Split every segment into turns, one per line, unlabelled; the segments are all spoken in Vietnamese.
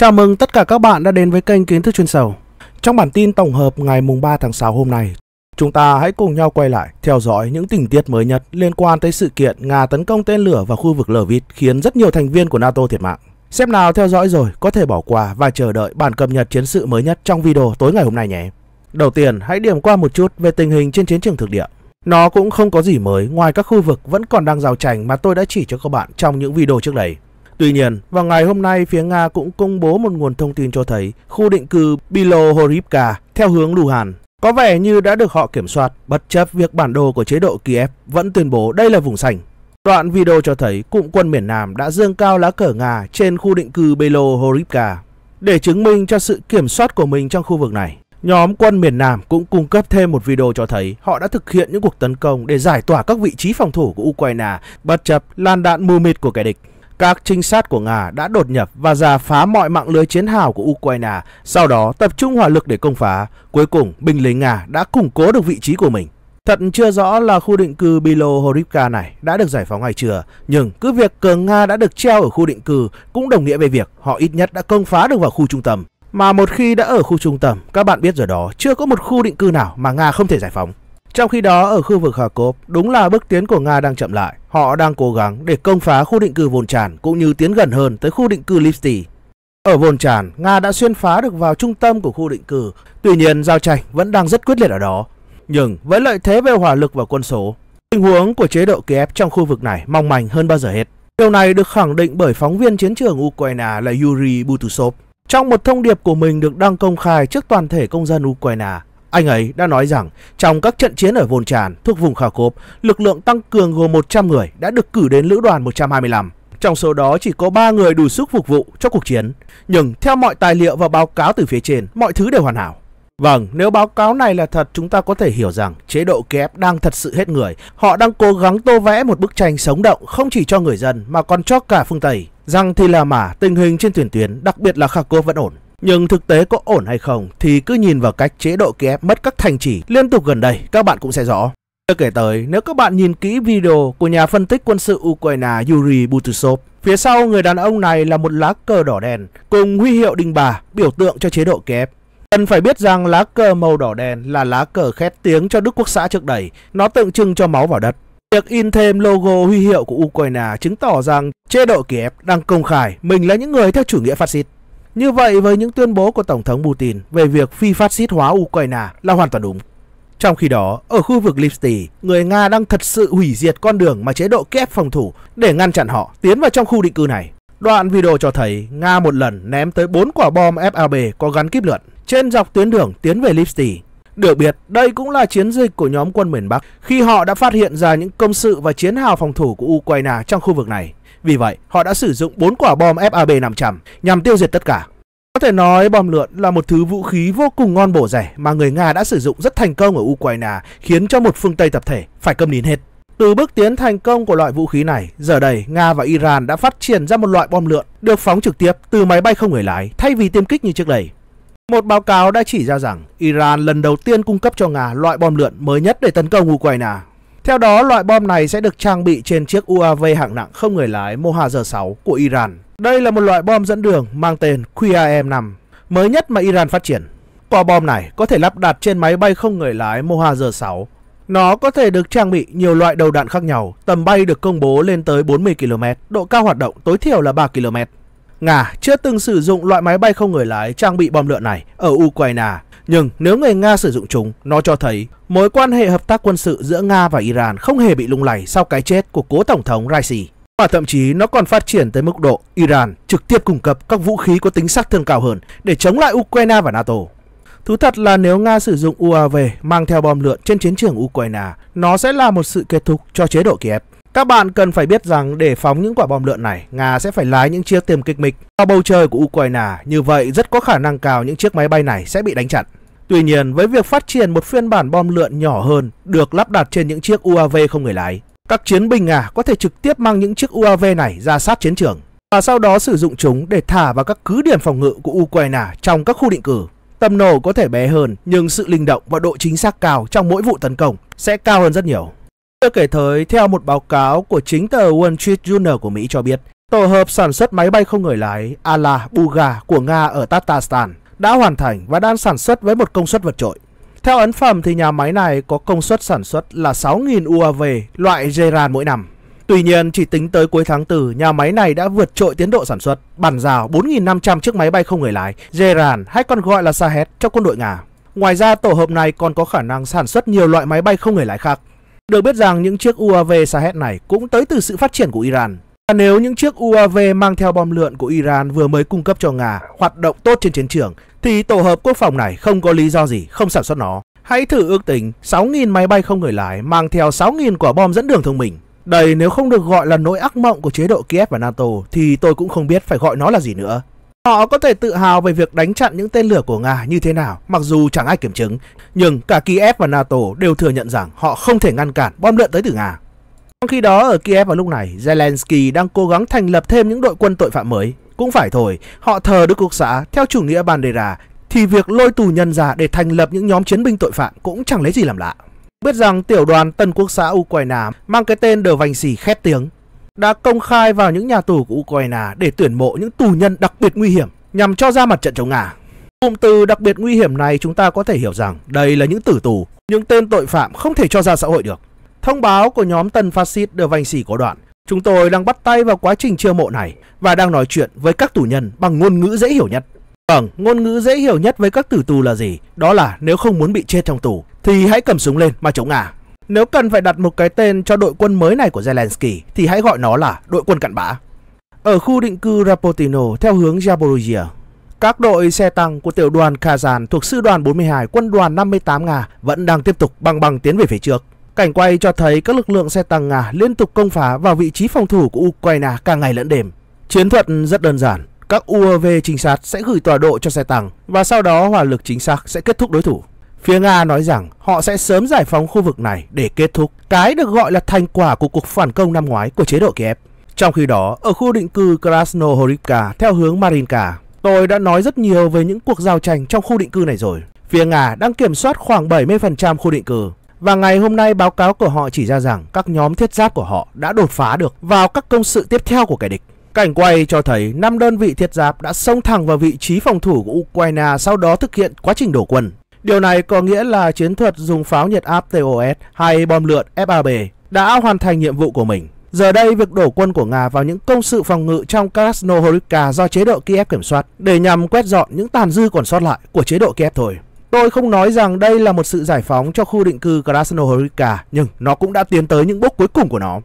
Chào mừng tất cả các bạn đã đến với kênh Kiến thức chuyên sâu. Trong bản tin tổng hợp ngày mùng 3 tháng 6 hôm nay, chúng ta hãy cùng nhau quay lại theo dõi những tình tiết mới nhất liên quan tới sự kiện Nga tấn công tên lửa vào khu vực Lviv khiến rất nhiều thành viên của NATO thiệt mạng. Xem nào theo dõi rồi có thể bỏ qua và chờ đợi bản cập nhật chiến sự mới nhất trong video tối ngày hôm nay nhé. Đầu tiên, hãy điểm qua một chút về tình hình trên chiến trường thực địa. Nó cũng không có gì mới ngoài các khu vực vẫn còn đang giao tranh mà tôi đã chỉ cho các bạn trong những video trước đây. Tuy nhiên, vào ngày hôm nay, phía Nga cũng công bố một nguồn thông tin cho thấy khu định cư Bilohorivka theo hướng Luhan có vẻ như đã được họ kiểm soát, bất chấp việc bản đồ của chế độ Kiev vẫn tuyên bố đây là vùng xanh. Đoạn video cho thấy cụm quân miền Nam đã dương cao lá cờ Nga trên khu định cư Belohorivka. Để chứng minh cho sự kiểm soát của mình trong khu vực này, nhóm quân miền Nam cũng cung cấp thêm một video cho thấy họ đã thực hiện những cuộc tấn công để giải tỏa các vị trí phòng thủ của Ukraine bất chấp lan đạn mù mịt của kẻ địch các trinh sát của Nga đã đột nhập và giả phá mọi mạng lưới chiến hào của Ukraine, sau đó tập trung hỏa lực để công phá. Cuối cùng, binh lính Nga đã củng cố được vị trí của mình. Thật chưa rõ là khu định cư Bilohorivka này đã được giải phóng hay chưa, nhưng cứ việc cờ Nga đã được treo ở khu định cư cũng đồng nghĩa về việc họ ít nhất đã công phá được vào khu trung tâm. Mà một khi đã ở khu trung tâm, các bạn biết rồi đó, chưa có một khu định cư nào mà Nga không thể giải phóng. Trong khi đó, ở khu vực Kharkov, đúng là bước tiến của Nga đang chậm lại. Họ đang cố gắng để công phá khu định cư Volchan cũng như tiến gần hơn tới khu định cư Lipsty. Ở Volchan, Nga đã xuyên phá được vào trung tâm của khu định cư. Tuy nhiên, giao tranh vẫn đang rất quyết liệt ở đó. Nhưng với lợi thế về hỏa lực và quân số, tình huống của chế độ Kiev trong khu vực này mong manh hơn bao giờ hết. Điều này được khẳng định bởi phóng viên chiến trường Ukraine là Yuri Butusov trong một thông điệp của mình được đăng công khai trước toàn thể công dân Ukraine. Anh ấy đã nói rằng trong các trận chiến ở Vôn Tràn thuộc vùng Cốp, lực lượng tăng cường gồm 100 người đã được cử đến lữ đoàn 125. Trong số đó chỉ có 3 người đủ sức phục vụ cho cuộc chiến. Nhưng theo mọi tài liệu và báo cáo từ phía trên, mọi thứ đều hoàn hảo. Vâng, nếu báo cáo này là thật, chúng ta có thể hiểu rằng chế độ kép đang thật sự hết người. Họ đang cố gắng tô vẽ một bức tranh sống động không chỉ cho người dân mà còn cho cả phương Tây. Rằng thì là mà, tình hình trên tuyển tuyến, đặc biệt là Kharkov vẫn ổn. Nhưng thực tế có ổn hay không thì cứ nhìn vào cách chế độ Kiev mất các thành trì liên tục gần đây các bạn cũng sẽ rõ. Chưa kể tới, nếu các bạn nhìn kỹ video của nhà phân tích quân sự Ukraine Yuri Butusov, phía sau người đàn ông này là một lá cờ đỏ đen cùng huy hiệu đình bà biểu tượng cho chế độ Kiev. Cần phải biết rằng lá cờ màu đỏ đen là lá cờ khét tiếng cho Đức Quốc xã trước đây, nó tượng trưng cho máu vào đất. Việc in thêm logo huy hiệu của Ukraine chứng tỏ rằng chế độ Kiev đang công khai mình là những người theo chủ nghĩa phát xít. Như vậy với những tuyên bố của Tổng thống Putin về việc phi phát xít hóa Ukraine là hoàn toàn đúng. Trong khi đó, ở khu vực Lipsty, người Nga đang thật sự hủy diệt con đường mà chế độ kép phòng thủ để ngăn chặn họ tiến vào trong khu định cư này. Đoạn video cho thấy Nga một lần ném tới 4 quả bom FAB có gắn kíp lượn trên dọc tuyến đường tiến về Lipsty. Được biệt đây cũng là chiến dịch của nhóm quân miền Bắc khi họ đã phát hiện ra những công sự và chiến hào phòng thủ của Ukraine trong khu vực này. Vì vậy, họ đã sử dụng 4 quả bom FAB-500 nhằm tiêu diệt tất cả. Có thể nói bom lượn là một thứ vũ khí vô cùng ngon bổ rẻ mà người Nga đã sử dụng rất thành công ở Ukraine, khiến cho một phương Tây tập thể phải câm nín hết. Từ bước tiến thành công của loại vũ khí này, giờ đây Nga và Iran đã phát triển ra một loại bom lượn được phóng trực tiếp từ máy bay không người lái thay vì tiêm kích như trước đây. Một báo cáo đã chỉ ra rằng Iran lần đầu tiên cung cấp cho Nga loại bom lượn mới nhất để tấn công Ukraine theo đó, loại bom này sẽ được trang bị trên chiếc UAV hạng nặng không người lái Mohajer-6 của Iran. Đây là một loại bom dẫn đường mang tên QAM-5, mới nhất mà Iran phát triển. Quả bom này có thể lắp đặt trên máy bay không người lái Mohajer-6. Nó có thể được trang bị nhiều loại đầu đạn khác nhau, tầm bay được công bố lên tới 40 km, độ cao hoạt động tối thiểu là 3 km. Nga chưa từng sử dụng loại máy bay không người lái trang bị bom lượn này ở Ukraine nhưng nếu người Nga sử dụng chúng, nó cho thấy mối quan hệ hợp tác quân sự giữa Nga và Iran không hề bị lung lay sau cái chết của cố tổng thống Raisi. Và thậm chí nó còn phát triển tới mức độ Iran trực tiếp cung cấp các vũ khí có tính sát thương cao hơn để chống lại Ukraine và NATO. Thú thật là nếu Nga sử dụng UAV mang theo bom lượn trên chiến trường Ukraine, nó sẽ là một sự kết thúc cho chế độ Kiev. Các bạn cần phải biết rằng để phóng những quả bom lượn này, Nga sẽ phải lái những chiếc tiềm kích mịch vào bầu trời của Ukraine. Như vậy, rất có khả năng cao những chiếc máy bay này sẽ bị đánh chặn. Tuy nhiên, với việc phát triển một phiên bản bom lượn nhỏ hơn được lắp đặt trên những chiếc UAV không người lái, các chiến binh Nga à, có thể trực tiếp mang những chiếc UAV này ra sát chiến trường và sau đó sử dụng chúng để thả vào các cứ điểm phòng ngự của Ukraine trong các khu định cử. Tầm nổ có thể bé hơn nhưng sự linh động và độ chính xác cao trong mỗi vụ tấn công sẽ cao hơn rất nhiều. Chưa kể tới, theo một báo cáo của chính tờ Wall Street Journal của Mỹ cho biết, tổ hợp sản xuất máy bay không người lái Ala Buga của Nga ở Tatarstan đã hoàn thành và đang sản xuất với một công suất vượt trội. Theo ấn phẩm thì nhà máy này có công suất sản xuất là 6.000 UAV loại Geran mỗi năm. Tuy nhiên, chỉ tính tới cuối tháng 4, nhà máy này đã vượt trội tiến độ sản xuất, bản giao 4.500 chiếc máy bay không người lái Geran hay còn gọi là Shahed cho quân đội Nga. Ngoài ra, tổ hợp này còn có khả năng sản xuất nhiều loại máy bay không người lái khác. Được biết rằng những chiếc UAV Shahed này cũng tới từ sự phát triển của Iran, nếu những chiếc UAV mang theo bom lượn của Iran vừa mới cung cấp cho Nga hoạt động tốt trên chiến trường, thì tổ hợp quốc phòng này không có lý do gì không sản xuất nó. Hãy thử ước tính 6.000 máy bay không người lái mang theo 6.000 quả bom dẫn đường thông minh. Đây nếu không được gọi là nỗi ác mộng của chế độ Kiev và NATO thì tôi cũng không biết phải gọi nó là gì nữa. Họ có thể tự hào về việc đánh chặn những tên lửa của Nga như thế nào, mặc dù chẳng ai kiểm chứng. Nhưng cả Kiev và NATO đều thừa nhận rằng họ không thể ngăn cản bom lượn tới từ Nga. Trong khi đó ở Kiev vào lúc này, Zelensky đang cố gắng thành lập thêm những đội quân tội phạm mới. Cũng phải thôi, họ thờ Đức Quốc xã theo chủ nghĩa Bandera thì việc lôi tù nhân ra để thành lập những nhóm chiến binh tội phạm cũng chẳng lấy gì làm lạ. Biết rằng tiểu đoàn Tân Quốc xã Ukraine mang cái tên Đờ Vành Xỉ khét tiếng đã công khai vào những nhà tù của Ukraine để tuyển mộ những tù nhân đặc biệt nguy hiểm nhằm cho ra mặt trận chống Nga. Cụm từ đặc biệt nguy hiểm này chúng ta có thể hiểu rằng đây là những tử tù, những tên tội phạm không thể cho ra xã hội được. Thông báo của nhóm tân phát xít đưa Vanh xỉ có đoạn Chúng tôi đang bắt tay vào quá trình chiêu mộ này và đang nói chuyện với các tù nhân bằng ngôn ngữ dễ hiểu nhất. Vâng, ngôn ngữ dễ hiểu nhất với các tử tù là gì? Đó là nếu không muốn bị chết trong tù thì hãy cầm súng lên mà chống ngả. Nếu cần phải đặt một cái tên cho đội quân mới này của Zelensky thì hãy gọi nó là đội quân cặn bã. Ở khu định cư Rapotino theo hướng Zaporizhia, các đội xe tăng của tiểu đoàn Kazan thuộc sư đoàn 42 quân đoàn 58 Nga vẫn đang tiếp tục băng băng tiến về phía trước. Cảnh quay cho thấy các lực lượng xe tăng Nga liên tục công phá vào vị trí phòng thủ của Ukraine cả ngày lẫn đêm. Chiến thuật rất đơn giản, các UAV trinh sát sẽ gửi tọa độ cho xe tăng và sau đó hỏa lực chính xác sẽ kết thúc đối thủ. Phía Nga nói rằng họ sẽ sớm giải phóng khu vực này để kết thúc cái được gọi là thành quả của cuộc phản công năm ngoái của chế độ Kiev. Trong khi đó, ở khu định cư Krasnohorivka theo hướng Marinka, tôi đã nói rất nhiều về những cuộc giao tranh trong khu định cư này rồi. Phía Nga đang kiểm soát khoảng 70% khu định cư và ngày hôm nay báo cáo của họ chỉ ra rằng các nhóm thiết giáp của họ đã đột phá được vào các công sự tiếp theo của kẻ địch. Cảnh quay cho thấy 5 đơn vị thiết giáp đã xông thẳng vào vị trí phòng thủ của Ukraine sau đó thực hiện quá trình đổ quân. Điều này có nghĩa là chiến thuật dùng pháo nhiệt áp TOS hay bom lượn FAB đã hoàn thành nhiệm vụ của mình. Giờ đây, việc đổ quân của Nga vào những công sự phòng ngự trong Krasnohorivka do chế độ Kiev kiểm soát để nhằm quét dọn những tàn dư còn sót lại của chế độ Kiev thôi. Tôi không nói rằng đây là một sự giải phóng cho khu định cư Krasnohorivka, nhưng nó cũng đã tiến tới những bước cuối cùng của nó.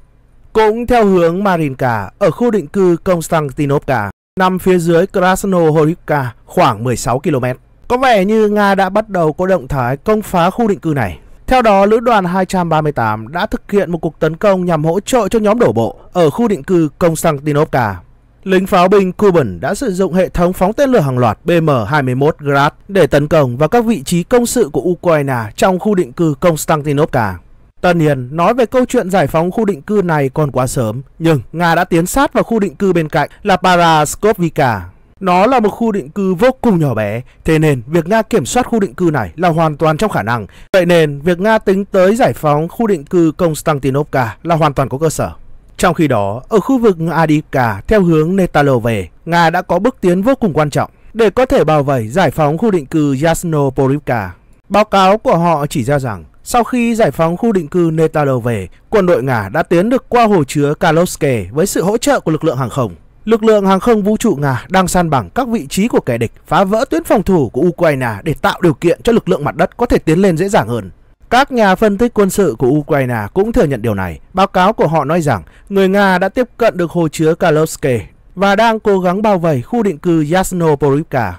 Cũng theo hướng Marinka, ở khu định cư Konstantinovka, nằm phía dưới Krasnohorivka khoảng 16 km. Có vẻ như Nga đã bắt đầu có động thái công phá khu định cư này. Theo đó, lữ đoàn 238 đã thực hiện một cuộc tấn công nhằm hỗ trợ cho nhóm đổ bộ ở khu định cư Konstantinovka Lính pháo binh Cuban đã sử dụng hệ thống phóng tên lửa hàng loạt BM-21 Grad để tấn công vào các vị trí công sự của Ukraine trong khu định cư Konstantinovka. Tân nhiên, nói về câu chuyện giải phóng khu định cư này còn quá sớm, nhưng Nga đã tiến sát vào khu định cư bên cạnh là Paraskovivka. Nó là một khu định cư vô cùng nhỏ bé, thế nên việc Nga kiểm soát khu định cư này là hoàn toàn trong khả năng. Vậy nên, việc Nga tính tới giải phóng khu định cư Konstantinovka là hoàn toàn có cơ sở. Trong khi đó, ở khu vực Adivka theo hướng Netalo về, Nga đã có bước tiến vô cùng quan trọng để có thể bao vây giải phóng khu định cư Yasno Polivka. Báo cáo của họ chỉ ra rằng, sau khi giải phóng khu định cư Netalo về, quân đội Nga đã tiến được qua hồ chứa Kalovske với sự hỗ trợ của lực lượng hàng không. Lực lượng hàng không vũ trụ Nga đang san bằng các vị trí của kẻ địch, phá vỡ tuyến phòng thủ của Ukraine để tạo điều kiện cho lực lượng mặt đất có thể tiến lên dễ dàng hơn. Các nhà phân tích quân sự của Ukraine cũng thừa nhận điều này. Báo cáo của họ nói rằng người Nga đã tiếp cận được hồ chứa Kalovsky và đang cố gắng bao vây khu định cư Yasnoborivka.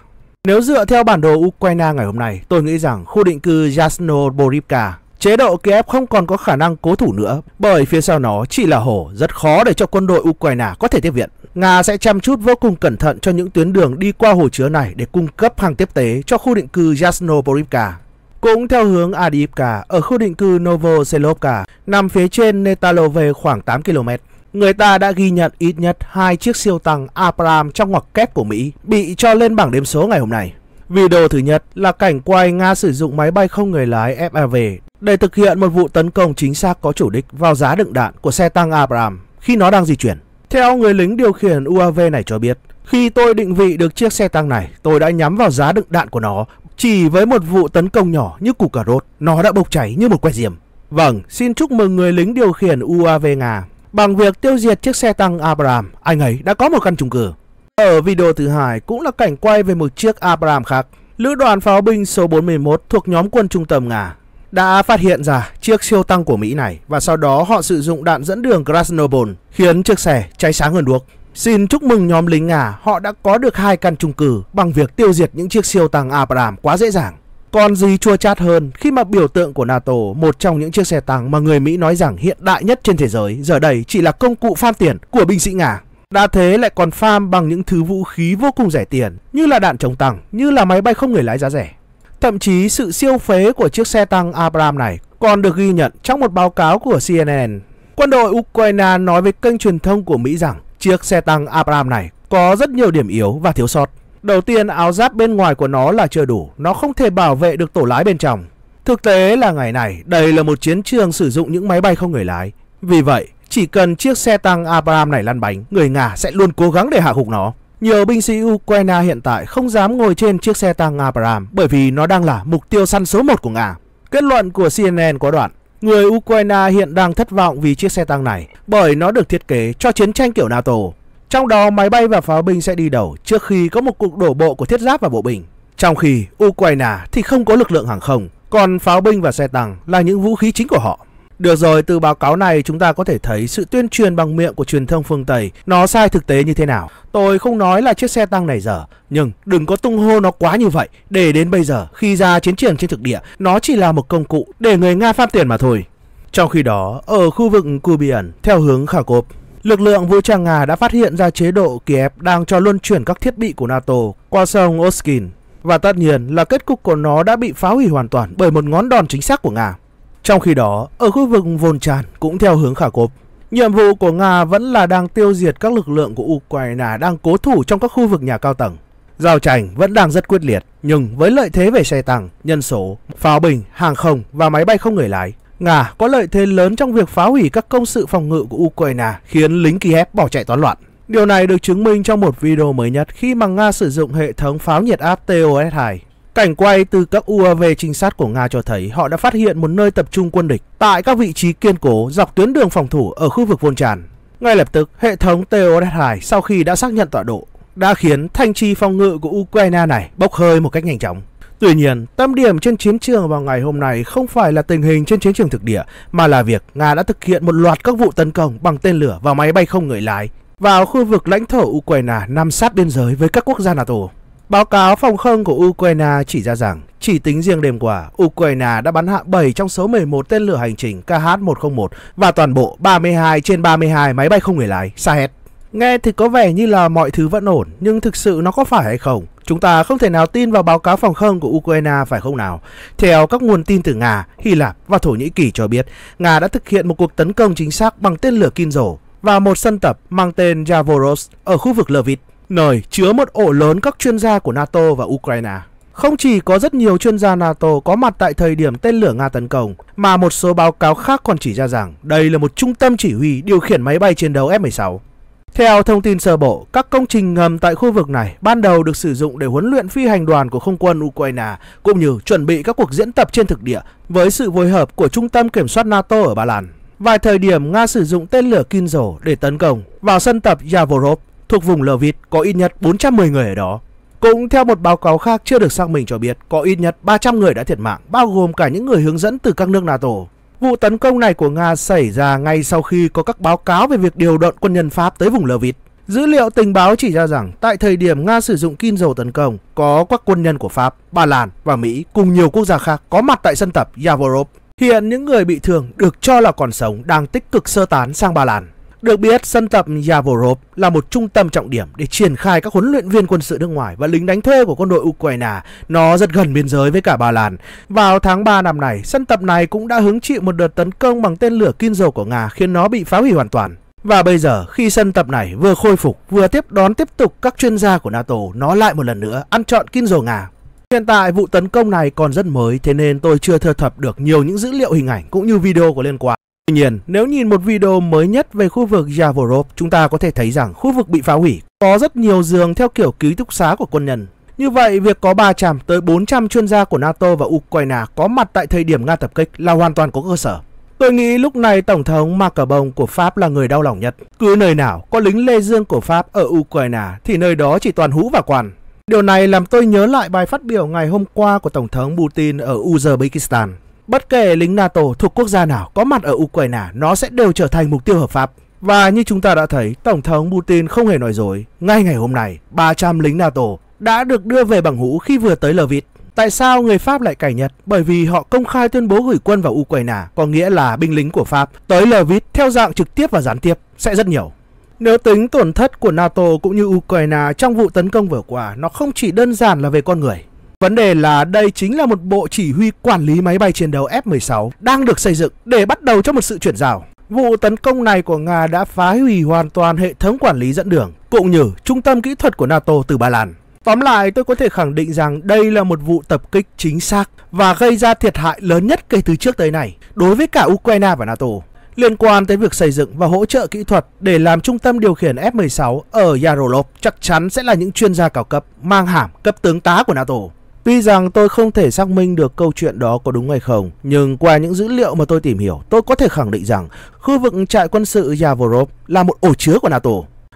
Nếu dựa theo bản đồ Ukraine ngày hôm nay, tôi nghĩ rằng khu định cư Yasnoborivka, chế độ Kiev không còn có khả năng cố thủ nữa bởi phía sau nó chỉ là hồ, rất khó để cho quân đội Ukraine có thể tiếp viện. Nga sẽ chăm chút vô cùng cẩn thận cho những tuyến đường đi qua hồ chứa này để cung cấp hàng tiếp tế cho khu định cư Yasnoborivka. Cũng theo hướng Adiivka ở khu định cư Novoselovka, nằm phía trên Netalove khoảng 8 km. Người ta đã ghi nhận ít nhất hai chiếc siêu tăng Abram trong ngoặc kép của Mỹ bị cho lên bảng điểm số ngày hôm nay. Video thứ nhất là cảnh quay Nga sử dụng máy bay không người lái FAV để thực hiện một vụ tấn công chính xác có chủ đích vào giá đựng đạn của xe tăng Abram khi nó đang di chuyển. Theo người lính điều khiển UAV này cho biết, khi tôi định vị được chiếc xe tăng này, tôi đã nhắm vào giá đựng đạn của nó chỉ với một vụ tấn công nhỏ như củ cà rốt, nó đã bốc cháy như một que diềm. Vâng, xin chúc mừng người lính điều khiển UAV Nga. Bằng việc tiêu diệt chiếc xe tăng Abraham, anh ấy đã có một căn trung cư. Ở video thứ hai cũng là cảnh quay về một chiếc Abraham khác. Lữ đoàn pháo binh số 41 thuộc nhóm quân trung tâm Nga đã phát hiện ra chiếc siêu tăng của Mỹ này và sau đó họ sử dụng đạn dẫn đường Krasnobol khiến chiếc xe cháy sáng hơn đuốc. Xin chúc mừng nhóm lính Nga, họ đã có được hai căn chung cử bằng việc tiêu diệt những chiếc siêu tăng Abrams quá dễ dàng. Còn gì chua chát hơn khi mà biểu tượng của NATO, một trong những chiếc xe tăng mà người Mỹ nói rằng hiện đại nhất trên thế giới, giờ đây chỉ là công cụ farm tiền của binh sĩ Nga. Đã thế lại còn farm bằng những thứ vũ khí vô cùng rẻ tiền, như là đạn chống tăng, như là máy bay không người lái giá rẻ. Thậm chí sự siêu phế của chiếc xe tăng Abrams này còn được ghi nhận trong một báo cáo của CNN. Quân đội Ukraine nói với kênh truyền thông của Mỹ rằng Chiếc xe tăng Abram này có rất nhiều điểm yếu và thiếu sót. Đầu tiên áo giáp bên ngoài của nó là chưa đủ, nó không thể bảo vệ được tổ lái bên trong. Thực tế là ngày này, đây là một chiến trường sử dụng những máy bay không người lái. Vì vậy, chỉ cần chiếc xe tăng Abram này lăn bánh, người Nga sẽ luôn cố gắng để hạ gục nó. Nhiều binh sĩ Ukraine hiện tại không dám ngồi trên chiếc xe tăng Abram, bởi vì nó đang là mục tiêu săn số 1 của Nga. Kết luận của CNN có đoạn, Người Ukraine hiện đang thất vọng vì chiếc xe tăng này bởi nó được thiết kế cho chiến tranh kiểu NATO. Trong đó máy bay và pháo binh sẽ đi đầu trước khi có một cuộc đổ bộ của thiết giáp và bộ binh. Trong khi Ukraine thì không có lực lượng hàng không, còn pháo binh và xe tăng là những vũ khí chính của họ. Được rồi, từ báo cáo này chúng ta có thể thấy sự tuyên truyền bằng miệng của truyền thông phương Tây nó sai thực tế như thế nào. Tôi không nói là chiếc xe tăng này dở, nhưng đừng có tung hô nó quá như vậy. Để đến bây giờ, khi ra chiến trường trên thực địa, nó chỉ là một công cụ để người Nga phát tiền mà thôi. Trong khi đó, ở khu vực Kubian, theo hướng Kharkov, lực lượng vũ trang Nga đã phát hiện ra chế độ Kiev đang cho luân chuyển các thiết bị của NATO qua sông Oskin. Và tất nhiên là kết cục của nó đã bị phá hủy hoàn toàn bởi một ngón đòn chính xác của Nga. Trong khi đó, ở khu vực Volchan cũng theo hướng khả Kharkov, nhiệm vụ của Nga vẫn là đang tiêu diệt các lực lượng của Ukraine đang cố thủ trong các khu vực nhà cao tầng. Giao tranh vẫn đang rất quyết liệt, nhưng với lợi thế về xe tăng, nhân số, pháo bình, hàng không và máy bay không người lái, Nga có lợi thế lớn trong việc phá hủy các công sự phòng ngự của Ukraine khiến lính Kiev bỏ chạy toán loạn. Điều này được chứng minh trong một video mới nhất khi mà Nga sử dụng hệ thống pháo nhiệt áp TOS-2 Cảnh quay từ các UAV trinh sát của Nga cho thấy họ đã phát hiện một nơi tập trung quân địch tại các vị trí kiên cố dọc tuyến đường phòng thủ ở khu vực Vôn Tràn. Ngay lập tức, hệ thống TOS-2 sau khi đã xác nhận tọa độ đã khiến thanh trì phòng ngự của Ukraine này bốc hơi một cách nhanh chóng. Tuy nhiên, tâm điểm trên chiến trường vào ngày hôm nay không phải là tình hình trên chiến trường thực địa, mà là việc Nga đã thực hiện một loạt các vụ tấn công bằng tên lửa và máy bay không người lái vào khu vực lãnh thổ Ukraine nằm sát biên giới với các quốc gia NATO. Báo cáo phòng không của Ukraine chỉ ra rằng chỉ tính riêng đêm qua, Ukraine đã bắn hạ 7 trong số 11 tên lửa hành trình KH-101 và toàn bộ 32 trên 32 máy bay không người lái Shahed. Nghe thì có vẻ như là mọi thứ vẫn ổn, nhưng thực sự nó có phải hay không? Chúng ta không thể nào tin vào báo cáo phòng không của Ukraine phải không nào? Theo các nguồn tin từ Nga, Hy Lạp và Thổ Nhĩ Kỳ cho biết, Nga đã thực hiện một cuộc tấn công chính xác bằng tên lửa Kinzhal và một sân tập mang tên Javoros ở khu vực Lviv nơi chứa một ổ lớn các chuyên gia của NATO và Ukraine. Không chỉ có rất nhiều chuyên gia NATO có mặt tại thời điểm tên lửa Nga tấn công, mà một số báo cáo khác còn chỉ ra rằng đây là một trung tâm chỉ huy điều khiển máy bay chiến đấu F-16. Theo thông tin sơ bộ, các công trình ngầm tại khu vực này ban đầu được sử dụng để huấn luyện phi hành đoàn của không quân Ukraine, cũng như chuẩn bị các cuộc diễn tập trên thực địa với sự phối hợp của Trung tâm Kiểm soát NATO ở Ba Lan. Vài thời điểm Nga sử dụng tên lửa Kinzhal để tấn công vào sân tập Yavorov thuộc vùng Lờ Vịt có ít nhất 410 người ở đó. Cũng theo một báo cáo khác chưa được xác minh cho biết, có ít nhất 300 người đã thiệt mạng, bao gồm cả những người hướng dẫn từ các nước NATO. Vụ tấn công này của Nga xảy ra ngay sau khi có các báo cáo về việc điều động quân nhân Pháp tới vùng Lờ Vịt. Dữ liệu tình báo chỉ ra rằng tại thời điểm Nga sử dụng kim dầu tấn công, có các quân nhân của Pháp, Ba Lan và Mỹ cùng nhiều quốc gia khác có mặt tại sân tập Yavorov. Hiện những người bị thương được cho là còn sống đang tích cực sơ tán sang Ba Lan. Được biết, sân tập Yavorov là một trung tâm trọng điểm để triển khai các huấn luyện viên quân sự nước ngoài và lính đánh thuê của quân đội Ukraine. Nó rất gần biên giới với cả Ba Lan. Vào tháng 3 năm nay, sân tập này cũng đã hứng chịu một đợt tấn công bằng tên lửa kinh của Nga khiến nó bị phá hủy hoàn toàn. Và bây giờ, khi sân tập này vừa khôi phục, vừa tiếp đón tiếp tục các chuyên gia của NATO, nó lại một lần nữa ăn trọn kinh Nga. Hiện tại, vụ tấn công này còn rất mới, thế nên tôi chưa thu thập được nhiều những dữ liệu hình ảnh cũng như video có liên quan. Tuy nhiên, nếu nhìn một video mới nhất về khu vực Yavorov, chúng ta có thể thấy rằng khu vực bị phá hủy có rất nhiều giường theo kiểu ký túc xá của quân nhân. Như vậy, việc có 300 tới 400 chuyên gia của NATO và Ukraine có mặt tại thời điểm Nga tập kích là hoàn toàn có cơ sở. Tôi nghĩ lúc này Tổng thống Macron của Pháp là người đau lòng nhất. Cứ nơi nào có lính lê dương của Pháp ở Ukraine thì nơi đó chỉ toàn hũ và quan. Điều này làm tôi nhớ lại bài phát biểu ngày hôm qua của Tổng thống Putin ở Uzbekistan. Bất kể lính NATO thuộc quốc gia nào có mặt ở Ukraine, nó sẽ đều trở thành mục tiêu hợp pháp. Và như chúng ta đã thấy, Tổng thống Putin không hề nói dối. Ngay ngày hôm nay, 300 lính NATO đã được đưa về bằng hũ khi vừa tới Lviv. Tại sao người Pháp lại cải nhật? Bởi vì họ công khai tuyên bố gửi quân vào Ukraine, có nghĩa là binh lính của Pháp tới Lviv theo dạng trực tiếp và gián tiếp sẽ rất nhiều. Nếu tính tổn thất của NATO cũng như Ukraine trong vụ tấn công vừa qua, nó không chỉ đơn giản là về con người Vấn đề là đây chính là một bộ chỉ huy quản lý máy bay chiến đấu F-16 đang được xây dựng để bắt đầu cho một sự chuyển giao. Vụ tấn công này của Nga đã phá hủy hoàn toàn hệ thống quản lý dẫn đường, cũng như trung tâm kỹ thuật của NATO từ Ba Lan. Tóm lại, tôi có thể khẳng định rằng đây là một vụ tập kích chính xác và gây ra thiệt hại lớn nhất kể từ trước tới nay đối với cả Ukraine và NATO liên quan tới việc xây dựng và hỗ trợ kỹ thuật để làm trung tâm điều khiển F-16 ở Yarolov chắc chắn sẽ là những chuyên gia cao cấp mang hàm cấp tướng tá của NATO. Tuy rằng tôi không thể xác minh được câu chuyện đó có đúng hay không, nhưng qua những dữ liệu mà tôi tìm hiểu, tôi có thể khẳng định rằng khu vực trại quân sự Yavorov là một ổ chứa của NATO.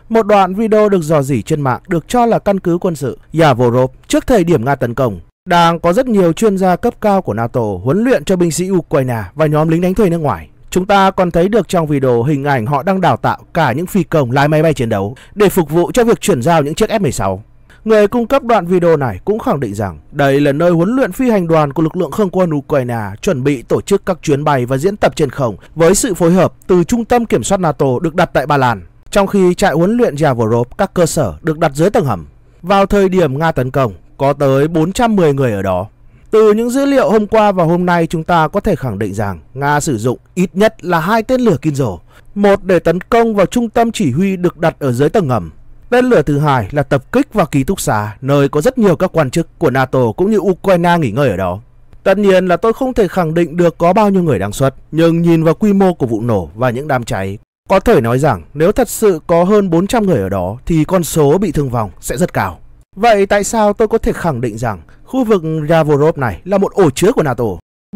Một đoạn video được dò dỉ trên mạng được cho là căn cứ quân sự Yavorov trước thời điểm Nga tấn công. Đang có rất nhiều chuyên gia cấp cao của NATO huấn luyện cho binh sĩ Ukraine và nhóm lính đánh thuê nước ngoài. Chúng ta còn thấy được trong video hình ảnh họ đang đào tạo cả những phi công lái máy bay chiến đấu để phục vụ cho việc chuyển giao những chiếc F-16. Người cung cấp đoạn video này cũng khẳng định rằng đây là nơi huấn luyện phi hành đoàn của lực lượng không quân Ukraine chuẩn bị tổ chức các chuyến bay và diễn tập trên không với sự phối hợp từ trung tâm kiểm soát NATO được đặt tại Ba Lan, trong khi trại huấn luyện Yavorov các cơ sở được đặt dưới tầng hầm. Vào thời điểm Nga tấn công, có tới 410 người ở đó. Từ những dữ liệu hôm qua và hôm nay chúng ta có thể khẳng định rằng Nga sử dụng ít nhất là hai tên lửa Kinzhal, một để tấn công vào trung tâm chỉ huy được đặt ở dưới tầng ngầm Tên lửa thứ hai là tập kích vào ký túc xá, nơi có rất nhiều các quan chức của NATO cũng như Ukraine nghỉ ngơi ở đó. Tất nhiên là tôi không thể khẳng định được có bao nhiêu người đang xuất, nhưng nhìn vào quy mô của vụ nổ và những đám cháy, có thể nói rằng nếu thật sự có hơn 400 người ở đó thì con số bị thương vong sẽ rất cao. Vậy tại sao tôi có thể khẳng định rằng khu vực Yavorov này là một ổ chứa của NATO?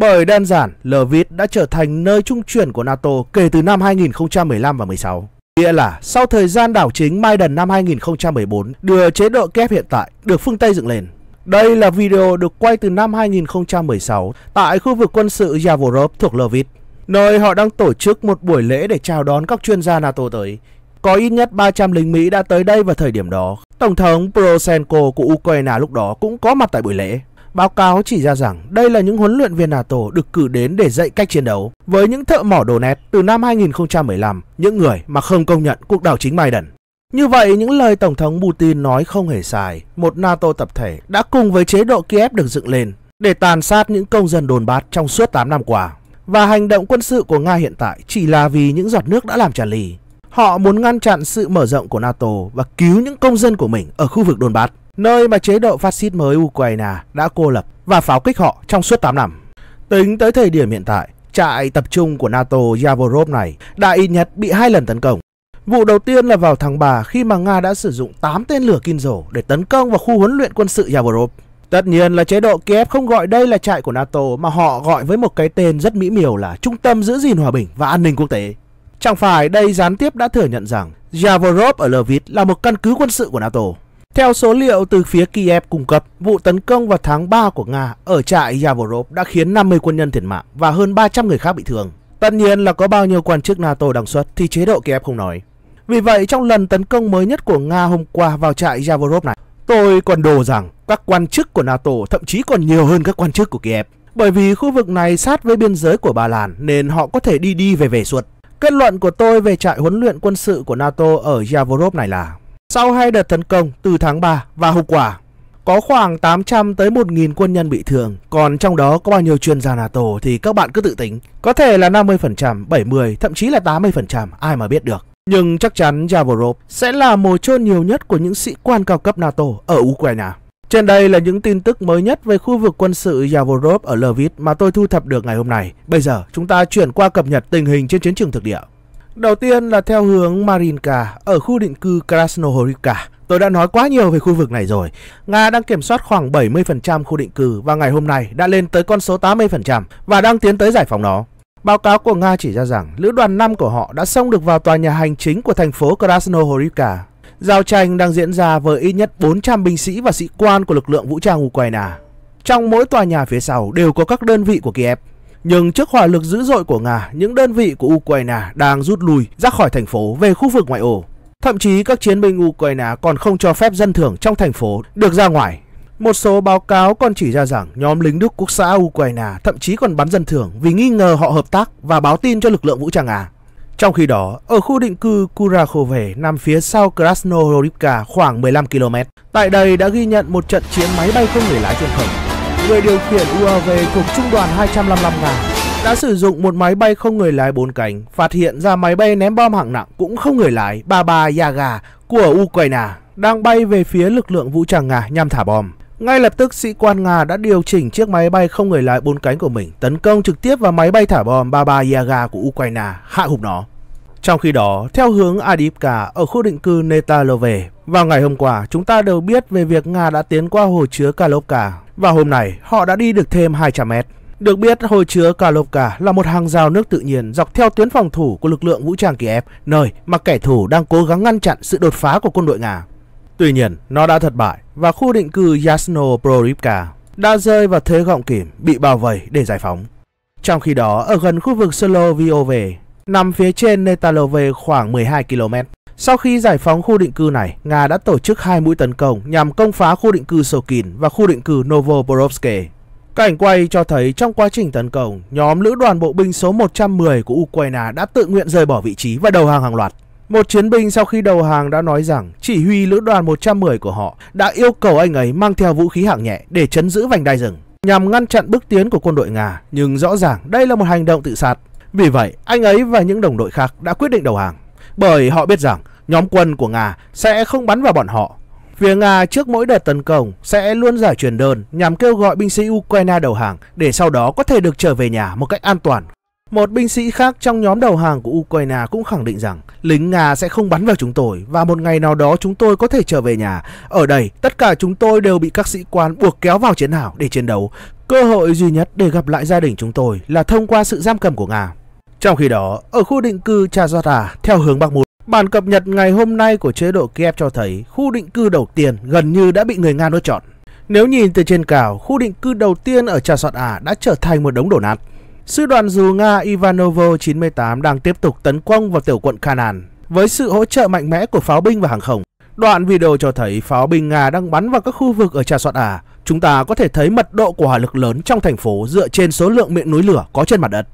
Bởi đơn giản, Lviv đã trở thành nơi trung chuyển của NATO kể từ năm 2015 và 16. Nghĩa là sau thời gian đảo chính Maiden năm 2014 đưa chế độ kép hiện tại được phương Tây dựng lên. Đây là video được quay từ năm 2016 tại khu vực quân sự Yavorov thuộc Lviv, nơi họ đang tổ chức một buổi lễ để chào đón các chuyên gia NATO tới. Có ít nhất 300 lính Mỹ đã tới đây vào thời điểm đó. Tổng thống Poroshenko của Ukraine lúc đó cũng có mặt tại buổi lễ. Báo cáo chỉ ra rằng đây là những huấn luyện viên NATO được cử đến để dạy cách chiến đấu với những thợ mỏ đồ nét từ năm 2015, những người mà không công nhận cuộc đảo chính Biden. Như vậy, những lời Tổng thống Putin nói không hề sai. Một NATO tập thể đã cùng với chế độ Kiev được dựng lên để tàn sát những công dân đồn bát trong suốt 8 năm qua. Và hành động quân sự của Nga hiện tại chỉ là vì những giọt nước đã làm tràn lì. Họ muốn ngăn chặn sự mở rộng của NATO và cứu những công dân của mình ở khu vực đồn bát nơi mà chế độ phát xít mới Ukraine đã cô lập và pháo kích họ trong suốt 8 năm. Tính tới thời điểm hiện tại, trại tập trung của NATO Yavorov này đã ít nhất bị hai lần tấn công. Vụ đầu tiên là vào tháng 3 khi mà Nga đã sử dụng 8 tên lửa Kinzhal để tấn công vào khu huấn luyện quân sự Yavorov. Tất nhiên là chế độ Kiev không gọi đây là trại của NATO mà họ gọi với một cái tên rất mỹ miều là Trung tâm giữ gìn hòa bình và an ninh quốc tế. Chẳng phải đây gián tiếp đã thừa nhận rằng Yavorov ở Lviv là một căn cứ quân sự của NATO. Theo số liệu từ phía Kiev cung cấp, vụ tấn công vào tháng 3 của Nga ở trại Yavorov đã khiến 50 quân nhân thiệt mạng và hơn 300 người khác bị thương. Tất nhiên là có bao nhiêu quan chức NATO đăng xuất thì chế độ Kiev không nói. Vì vậy, trong lần tấn công mới nhất của Nga hôm qua vào trại Yavorov này, tôi còn đồ rằng các quan chức của NATO thậm chí còn nhiều hơn các quan chức của Kiev. Bởi vì khu vực này sát với biên giới của Ba Lan nên họ có thể đi đi về về suốt. Kết luận của tôi về trại huấn luyện quân sự của NATO ở Yavorov này là sau hai đợt tấn công từ tháng 3 và hậu quả. Có khoảng 800 tới 1.000 quân nhân bị thương, còn trong đó có bao nhiêu chuyên gia NATO thì các bạn cứ tự tính. Có thể là 50%, 70%, thậm chí là 80%, ai mà biết được. Nhưng chắc chắn Javorov sẽ là mồi chôn nhiều nhất của những sĩ quan cao cấp NATO ở Ukraine. Trên đây là những tin tức mới nhất về khu vực quân sự Yavorov ở Lviv mà tôi thu thập được ngày hôm nay. Bây giờ, chúng ta chuyển qua cập nhật tình hình trên chiến trường thực địa. Đầu tiên là theo hướng Marinka ở khu định cư Krasnohorivka. Tôi đã nói quá nhiều về khu vực này rồi. Nga đang kiểm soát khoảng 70% khu định cư và ngày hôm nay đã lên tới con số 80% và đang tiến tới giải phóng nó. Báo cáo của Nga chỉ ra rằng lữ đoàn 5 của họ đã xông được vào tòa nhà hành chính của thành phố Krasnohorivka. Giao tranh đang diễn ra với ít nhất 400 binh sĩ và sĩ quan của lực lượng vũ trang Ukraine. Trong mỗi tòa nhà phía sau đều có các đơn vị của Kiev. Nhưng trước hỏa lực dữ dội của Nga, những đơn vị của Ukraine đang rút lui ra khỏi thành phố về khu vực ngoại ô. Thậm chí các chiến binh Ukraine còn không cho phép dân thường trong thành phố được ra ngoài. Một số báo cáo còn chỉ ra rằng nhóm lính Đức quốc xã Ukraine thậm chí còn bắn dân thường vì nghi ngờ họ hợp tác và báo tin cho lực lượng vũ trang Nga. Trong khi đó, ở khu định cư Kurakhove nằm phía sau Krasnohorivka khoảng 15 km, tại đây đã ghi nhận một trận chiến máy bay không người lái trên không người điều khiển UAV thuộc Trung đoàn 255 ngàn đã sử dụng một máy bay không người lái bốn cánh, phát hiện ra máy bay ném bom hạng nặng cũng không người lái Baba Yaga của Ukraine đang bay về phía lực lượng vũ trang Nga nhằm thả bom. Ngay lập tức, sĩ quan Nga đã điều chỉnh chiếc máy bay không người lái bốn cánh của mình tấn công trực tiếp vào máy bay thả bom Baba Yaga của Ukraine, hạ gục nó. Trong khi đó, theo hướng Adipka ở khu định cư Netalove, vào ngày hôm qua, chúng ta đều biết về việc Nga đã tiến qua hồ chứa Kalovka và hôm nay họ đã đi được thêm 200 mét. Được biết, hồ chứa Kalovka là một hàng rào nước tự nhiên dọc theo tuyến phòng thủ của lực lượng vũ trang Kiev, nơi mà kẻ thù đang cố gắng ngăn chặn sự đột phá của quân đội Nga. Tuy nhiên, nó đã thất bại và khu định cư Yasno Prorivka đã rơi vào thế gọng kìm, bị bao vây để giải phóng. Trong khi đó, ở gần khu vực Soloviove, nằm phía trên Netalove khoảng 12 km, sau khi giải phóng khu định cư này, Nga đã tổ chức hai mũi tấn công nhằm công phá khu định cư Sokin và khu định cư Novoborovske. Cảnh quay cho thấy trong quá trình tấn công, nhóm lữ đoàn bộ binh số 110 của Ukraine đã tự nguyện rời bỏ vị trí và đầu hàng hàng loạt. Một chiến binh sau khi đầu hàng đã nói rằng chỉ huy lữ đoàn 110 của họ đã yêu cầu anh ấy mang theo vũ khí hạng nhẹ để chấn giữ vành đai rừng nhằm ngăn chặn bước tiến của quân đội Nga, nhưng rõ ràng đây là một hành động tự sát. Vì vậy, anh ấy và những đồng đội khác đã quyết định đầu hàng bởi họ biết rằng nhóm quân của Nga sẽ không bắn vào bọn họ. Phía Nga trước mỗi đợt tấn công sẽ luôn giải truyền đơn nhằm kêu gọi binh sĩ Ukraine đầu hàng để sau đó có thể được trở về nhà một cách an toàn. Một binh sĩ khác trong nhóm đầu hàng của Ukraine cũng khẳng định rằng lính Nga sẽ không bắn vào chúng tôi và một ngày nào đó chúng tôi có thể trở về nhà. Ở đây, tất cả chúng tôi đều bị các sĩ quan buộc kéo vào chiến hào để chiến đấu. Cơ hội duy nhất để gặp lại gia đình chúng tôi là thông qua sự giam cầm của Nga. Trong khi đó, ở khu định cư Chazora theo hướng Bắc mút bản cập nhật ngày hôm nay của chế độ Kiev cho thấy khu định cư đầu tiên gần như đã bị người Nga nuốt chọn Nếu nhìn từ trên cao, khu định cư đầu tiên ở Chazora đã trở thành một đống đổ nát. Sư đoàn dù Nga Ivanovo 98 đang tiếp tục tấn công vào tiểu quận Kanan với sự hỗ trợ mạnh mẽ của pháo binh và hàng không. Đoạn video cho thấy pháo binh Nga đang bắn vào các khu vực ở Trà Soạn À Chúng ta có thể thấy mật độ của hỏa lực lớn trong thành phố dựa trên số lượng miệng núi lửa có trên mặt đất.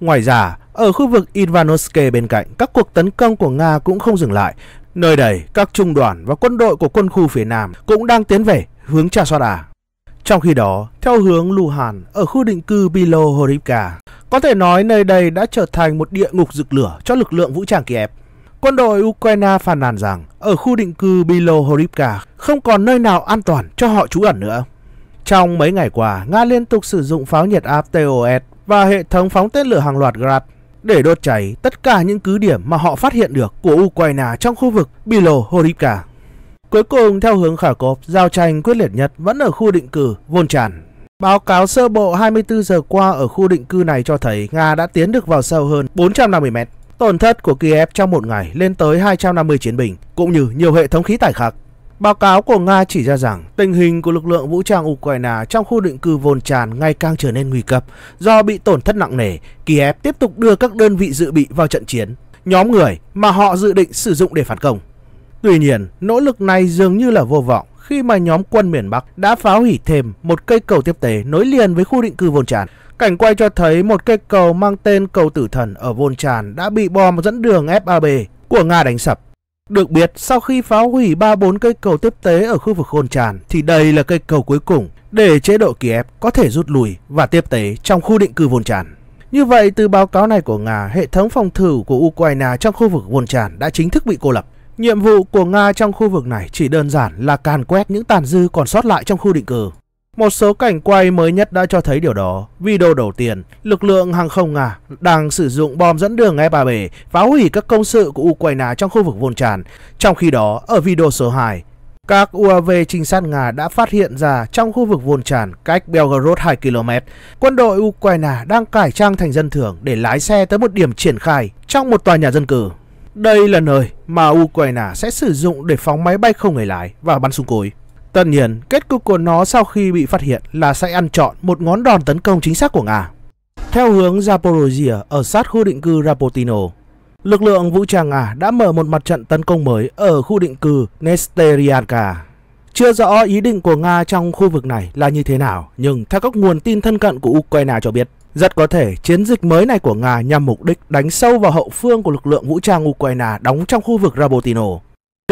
Ngoài ra, ở khu vực Ivanovske bên cạnh, các cuộc tấn công của Nga cũng không dừng lại. Nơi đây, các trung đoàn và quân đội của quân khu phía Nam cũng đang tiến về hướng Chasada. Trong khi đó, theo hướng Luhan ở khu định cư Bilohorivka có thể nói nơi đây đã trở thành một địa ngục rực lửa cho lực lượng vũ trang Kiev. Quân đội Ukraine phàn nàn rằng ở khu định cư Bilohorivka không còn nơi nào an toàn cho họ trú ẩn nữa. Trong mấy ngày qua, Nga liên tục sử dụng pháo nhiệt APTOS và hệ thống phóng tên lửa hàng loạt Grad để đốt cháy tất cả những cứ điểm mà họ phát hiện được của Ukraine trong khu vực Bilo Horivka. Cuối cùng, theo hướng Kharkov, giao tranh quyết liệt nhất vẫn ở khu định cư Volchan. Báo cáo sơ bộ 24 giờ qua ở khu định cư này cho thấy Nga đã tiến được vào sâu hơn 450 mét. Tổn thất của Kiev trong một ngày lên tới 250 chiến binh, cũng như nhiều hệ thống khí tải khác. Báo cáo của Nga chỉ ra rằng tình hình của lực lượng vũ trang Ukraine trong khu định cư Volchan ngày càng trở nên nguy cấp do bị tổn thất nặng nề. Kiev tiếp tục đưa các đơn vị dự bị vào trận chiến, nhóm người mà họ dự định sử dụng để phản công. Tuy nhiên, nỗ lực này dường như là vô vọng khi mà nhóm quân miền Bắc đã phá hủy thêm một cây cầu tiếp tế nối liền với khu định cư Volchan. Cảnh quay cho thấy một cây cầu mang tên cầu tử thần ở Volchan đã bị bom dẫn đường FAB của Nga đánh sập. Được biết, sau khi phá hủy 3-4 cây cầu tiếp tế ở khu vực Hồn Tràn thì đây là cây cầu cuối cùng để chế độ Kiev có thể rút lui và tiếp tế trong khu định cư Vồn Tràn. Như vậy, từ báo cáo này của Nga, hệ thống phòng thủ của Ukraine trong khu vực Vồn Tràn đã chính thức bị cô lập. Nhiệm vụ của Nga trong khu vực này chỉ đơn giản là càn quét những tàn dư còn sót lại trong khu định cư. Một số cảnh quay mới nhất đã cho thấy điều đó. Video đầu tiên, lực lượng hàng không Nga đang sử dụng bom dẫn đường F-37 phá hủy các công sự của Ukraine trong khu vực Volchan. Trong khi đó, ở video số 2, các UAV trinh sát Nga đã phát hiện ra trong khu vực Volchan cách Belgorod 2 km, quân đội Ukraine đang cải trang thành dân thường để lái xe tới một điểm triển khai trong một tòa nhà dân cư. Đây là nơi mà Ukraine sẽ sử dụng để phóng máy bay không người lái và bắn súng cối. Tất nhiên, kết cục của nó sau khi bị phát hiện là sẽ ăn trọn một ngón đòn tấn công chính xác của Nga. Theo hướng Zaporozhia ở sát khu định cư Rapotino, lực lượng vũ trang Nga đã mở một mặt trận tấn công mới ở khu định cư Nesterianka. Chưa rõ ý định của Nga trong khu vực này là như thế nào, nhưng theo các nguồn tin thân cận của Ukraine cho biết, rất có thể chiến dịch mới này của Nga nhằm mục đích đánh sâu vào hậu phương của lực lượng vũ trang Ukraine đóng trong khu vực Rabotino.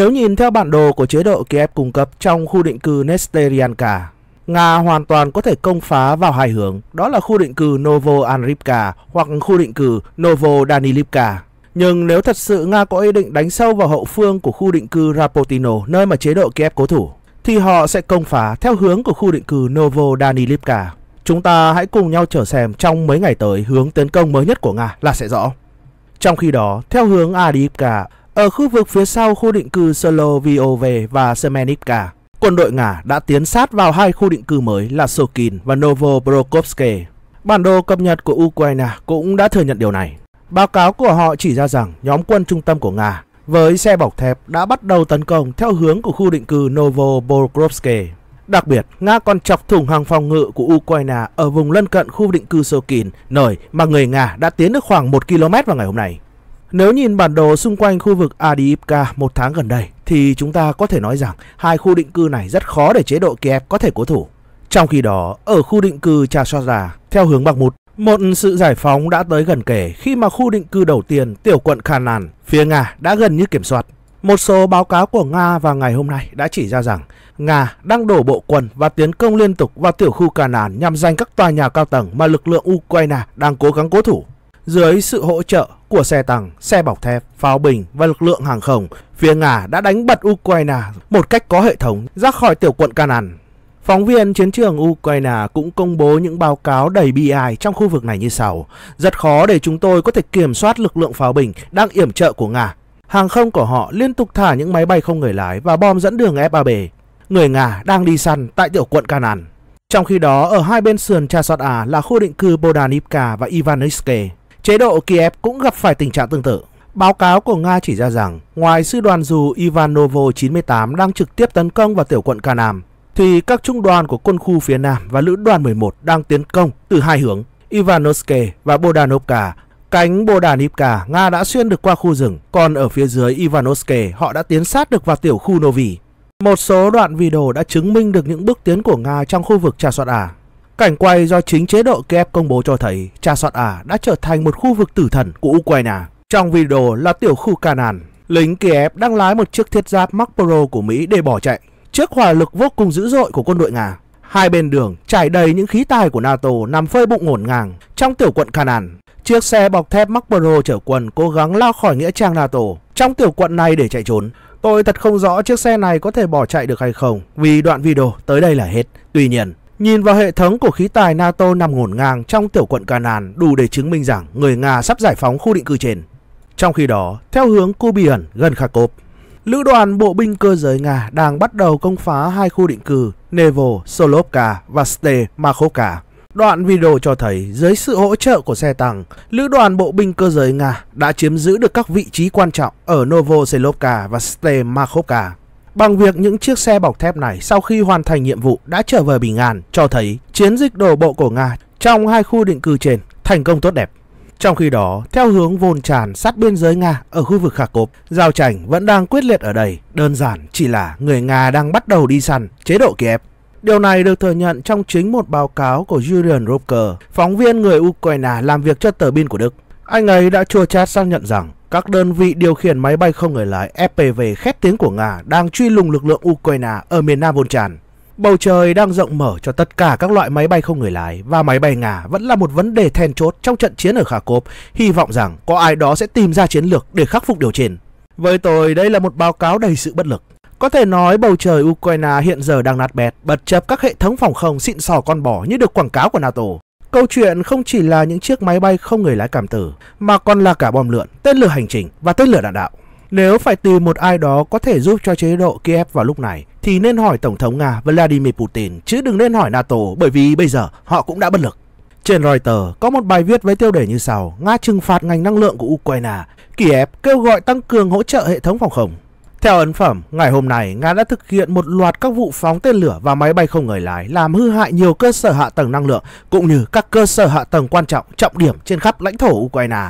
Nếu nhìn theo bản đồ của chế độ Kiev cung cấp trong khu định cư Nesterianka, Nga hoàn toàn có thể công phá vào hai hướng, đó là khu định cư Novo Anripka hoặc khu định cư Novo Danilivka. Nhưng nếu thật sự Nga có ý định đánh sâu vào hậu phương của khu định cư Rapotino, nơi mà chế độ Kiev cố thủ, thì họ sẽ công phá theo hướng của khu định cư Novo Danilivka. Chúng ta hãy cùng nhau chờ xem trong mấy ngày tới hướng tấn công mới nhất của Nga là sẽ rõ. Trong khi đó, theo hướng Adivka, ở khu vực phía sau khu định cư Soloviyove và Semenivka, quân đội Nga đã tiến sát vào hai khu định cư mới là Sokin và Novoprokopske. Bản đồ cập nhật của Ukraine cũng đã thừa nhận điều này. Báo cáo của họ chỉ ra rằng nhóm quân trung tâm của Nga với xe bọc thép đã bắt đầu tấn công theo hướng của khu định cư Novoprokopske. Đặc biệt, Nga còn chọc thủng hàng phòng ngự của Ukraine ở vùng lân cận khu định cư Sokin, nơi mà người Nga đã tiến được khoảng 1 km vào ngày hôm nay. Nếu nhìn bản đồ xung quanh khu vực Adiivka một tháng gần đây thì chúng ta có thể nói rằng hai khu định cư này rất khó để chế độ Kiev có thể cố thủ. Trong khi đó, ở khu định cư Chasozha theo hướng Bắc Mụt, một sự giải phóng đã tới gần kể khi mà khu định cư đầu tiên tiểu quận Khanan phía Nga đã gần như kiểm soát. Một số báo cáo của Nga vào ngày hôm nay đã chỉ ra rằng Nga đang đổ bộ quân và tiến công liên tục vào tiểu khu Canaan nhằm giành các tòa nhà cao tầng mà lực lượng Ukraine đang cố gắng cố thủ. Dưới sự hỗ trợ của xe tăng, xe bọc thép, pháo binh và lực lượng hàng không, phía Nga đã đánh bật Ukraine một cách có hệ thống ra khỏi tiểu quận canan. Phóng viên chiến trường Ukraine cũng công bố những báo cáo đầy bi ai trong khu vực này như sau. Rất khó để chúng tôi có thể kiểm soát lực lượng pháo binh đang yểm trợ của Nga. Hàng không của họ liên tục thả những máy bay không người lái và bom dẫn đường F-3B. Người Nga đang đi săn tại tiểu quận canan. Trong khi đó, ở hai bên sườn Chasot A là khu định cư Bodanivka và Ivanivske. Chế độ Kiev cũng gặp phải tình trạng tương tự. Báo cáo của Nga chỉ ra rằng, ngoài sư đoàn dù Ivanovo 98 đang trực tiếp tấn công vào tiểu quận Ca thì các trung đoàn của quân khu phía Nam và lữ đoàn 11 đang tiến công từ hai hướng, Ivanovske và Bodanovka. Cánh Bodanivka, Nga đã xuyên được qua khu rừng, còn ở phía dưới Ivanovske họ đã tiến sát được vào tiểu khu Novi. Một số đoạn video đã chứng minh được những bước tiến của Nga trong khu vực Trà Soạn Ả. Cảnh quay do chính chế độ Kiev công bố cho thấy Trà Soạn Ả đã trở thành một khu vực tử thần của Ukraine. Trong video là tiểu khu Canaan, lính Kiev đang lái một chiếc thiết giáp Mark Pro của Mỹ để bỏ chạy. Trước hỏa lực vô cùng dữ dội của quân đội Nga, hai bên đường trải đầy những khí tài của NATO nằm phơi bụng ngổn ngang trong tiểu quận Canaan. Chiếc xe bọc thép Mark Pro chở quân cố gắng lao khỏi nghĩa trang NATO trong tiểu quận này để chạy trốn. Tôi thật không rõ chiếc xe này có thể bỏ chạy được hay không vì đoạn video tới đây là hết. Tuy nhiên, Nhìn vào hệ thống của khí tài NATO nằm ngổn ngang trong tiểu quận Canaan đủ để chứng minh rằng người Nga sắp giải phóng khu định cư trên. Trong khi đó, theo hướng Cô Biển gần Kharkov, lữ đoàn bộ binh cơ giới Nga đang bắt đầu công phá hai khu định cư Nevo, Solovka và Ste Makovka. Đoạn video cho thấy dưới sự hỗ trợ của xe tăng, lữ đoàn bộ binh cơ giới Nga đã chiếm giữ được các vị trí quan trọng ở Novoselovka và Ste Makovka. Bằng việc những chiếc xe bọc thép này sau khi hoàn thành nhiệm vụ đã trở về bình an cho thấy chiến dịch đổ bộ của Nga trong hai khu định cư trên thành công tốt đẹp. Trong khi đó, theo hướng vồn tràn sát biên giới Nga ở khu vực Kharkov, giao tranh vẫn đang quyết liệt ở đây, đơn giản chỉ là người Nga đang bắt đầu đi săn chế độ Kiev. Điều này được thừa nhận trong chính một báo cáo của Julian Rupker, phóng viên người Ukraine làm việc cho tờ Bin của Đức. Anh ấy đã chua chát xác nhận rằng các đơn vị điều khiển máy bay không người lái FPV khét tiếng của Nga đang truy lùng lực lượng Ukraine ở miền Nam Vôn Tràn. Bầu trời đang rộng mở cho tất cả các loại máy bay không người lái và máy bay Nga vẫn là một vấn đề then chốt trong trận chiến ở Kharkov, hy vọng rằng có ai đó sẽ tìm ra chiến lược để khắc phục điều trên. Với tôi, đây là một báo cáo đầy sự bất lực. Có thể nói bầu trời Ukraine hiện giờ đang nát bét, bất chấp các hệ thống phòng không xịn sò con bò như được quảng cáo của NATO. Câu chuyện không chỉ là những chiếc máy bay không người lái cảm tử, mà còn là cả bom lượn, tên lửa hành trình và tên lửa đạn đạo. Nếu phải tìm một ai đó có thể giúp cho chế độ Kiev vào lúc này thì nên hỏi Tổng thống Nga Vladimir Putin chứ đừng nên hỏi NATO bởi vì bây giờ họ cũng đã bất lực. Trên Reuters có một bài viết với tiêu đề như sau Nga trừng phạt ngành năng lượng của Ukraine Kiev kêu gọi tăng cường hỗ trợ hệ thống phòng không theo ấn phẩm, ngày hôm nay, Nga đã thực hiện một loạt các vụ phóng tên lửa và máy bay không người lái làm hư hại nhiều cơ sở hạ tầng năng lượng cũng như các cơ sở hạ tầng quan trọng trọng điểm trên khắp lãnh thổ Ukraine.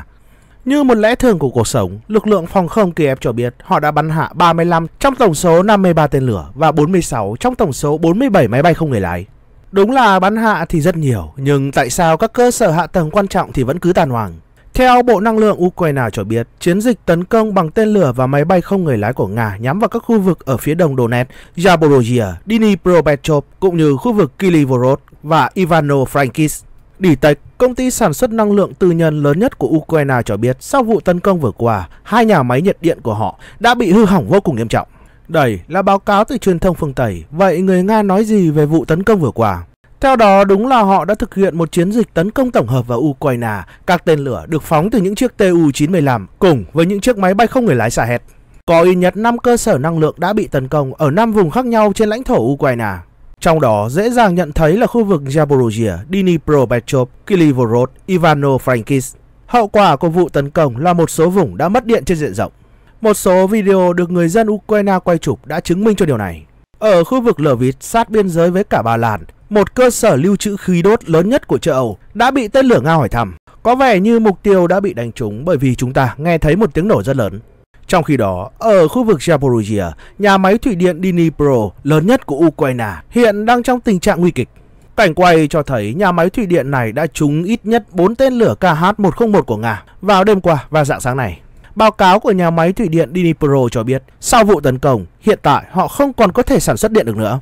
Như một lẽ thường của cuộc sống, lực lượng phòng không Kiev cho biết họ đã bắn hạ 35 trong tổng số 53 tên lửa và 46 trong tổng số 47 máy bay không người lái. Đúng là bắn hạ thì rất nhiều, nhưng tại sao các cơ sở hạ tầng quan trọng thì vẫn cứ tàn hoàng? Theo Bộ Năng lượng Ukraine cho biết, chiến dịch tấn công bằng tên lửa và máy bay không người lái của Nga nhắm vào các khu vực ở phía đông Donetsk, Zaporozhye, Dnipropetrovsk cũng như khu vực Kilivorod và Ivano-Frankivsk. Ditech, công ty sản xuất năng lượng tư nhân lớn nhất của Ukraine cho biết sau vụ tấn công vừa qua, hai nhà máy nhiệt điện của họ đã bị hư hỏng vô cùng nghiêm trọng. Đây là báo cáo từ truyền thông phương Tây. Vậy người Nga nói gì về vụ tấn công vừa qua? Theo đó, đúng là họ đã thực hiện một chiến dịch tấn công tổng hợp vào Ukraine. Các tên lửa được phóng từ những chiếc Tu-95 cùng với những chiếc máy bay không người lái xả hẹt. Có ít nhất 5 cơ sở năng lượng đã bị tấn công ở 5 vùng khác nhau trên lãnh thổ Ukraine. Trong đó, dễ dàng nhận thấy là khu vực Zaporozhye, Dnipropetrovsk, Kilivorod, Ivano-Frankivsk. Hậu quả của vụ tấn công là một số vùng đã mất điện trên diện rộng. Một số video được người dân Ukraine quay chụp đã chứng minh cho điều này. Ở khu vực lở vịt sát biên giới với cả Ba Lan, một cơ sở lưu trữ khí đốt lớn nhất của châu Âu đã bị tên lửa Nga hỏi thăm. Có vẻ như mục tiêu đã bị đánh trúng bởi vì chúng ta nghe thấy một tiếng nổ rất lớn. Trong khi đó, ở khu vực Zaporizhia, nhà máy thủy điện Dnipro lớn nhất của Ukraine hiện đang trong tình trạng nguy kịch. Cảnh quay cho thấy nhà máy thủy điện này đã trúng ít nhất 4 tên lửa KH-101 của Nga vào đêm qua và dạng sáng này. Báo cáo của nhà máy thủy điện Dnipro cho biết, sau vụ tấn công, hiện tại họ không còn có thể sản xuất điện được nữa.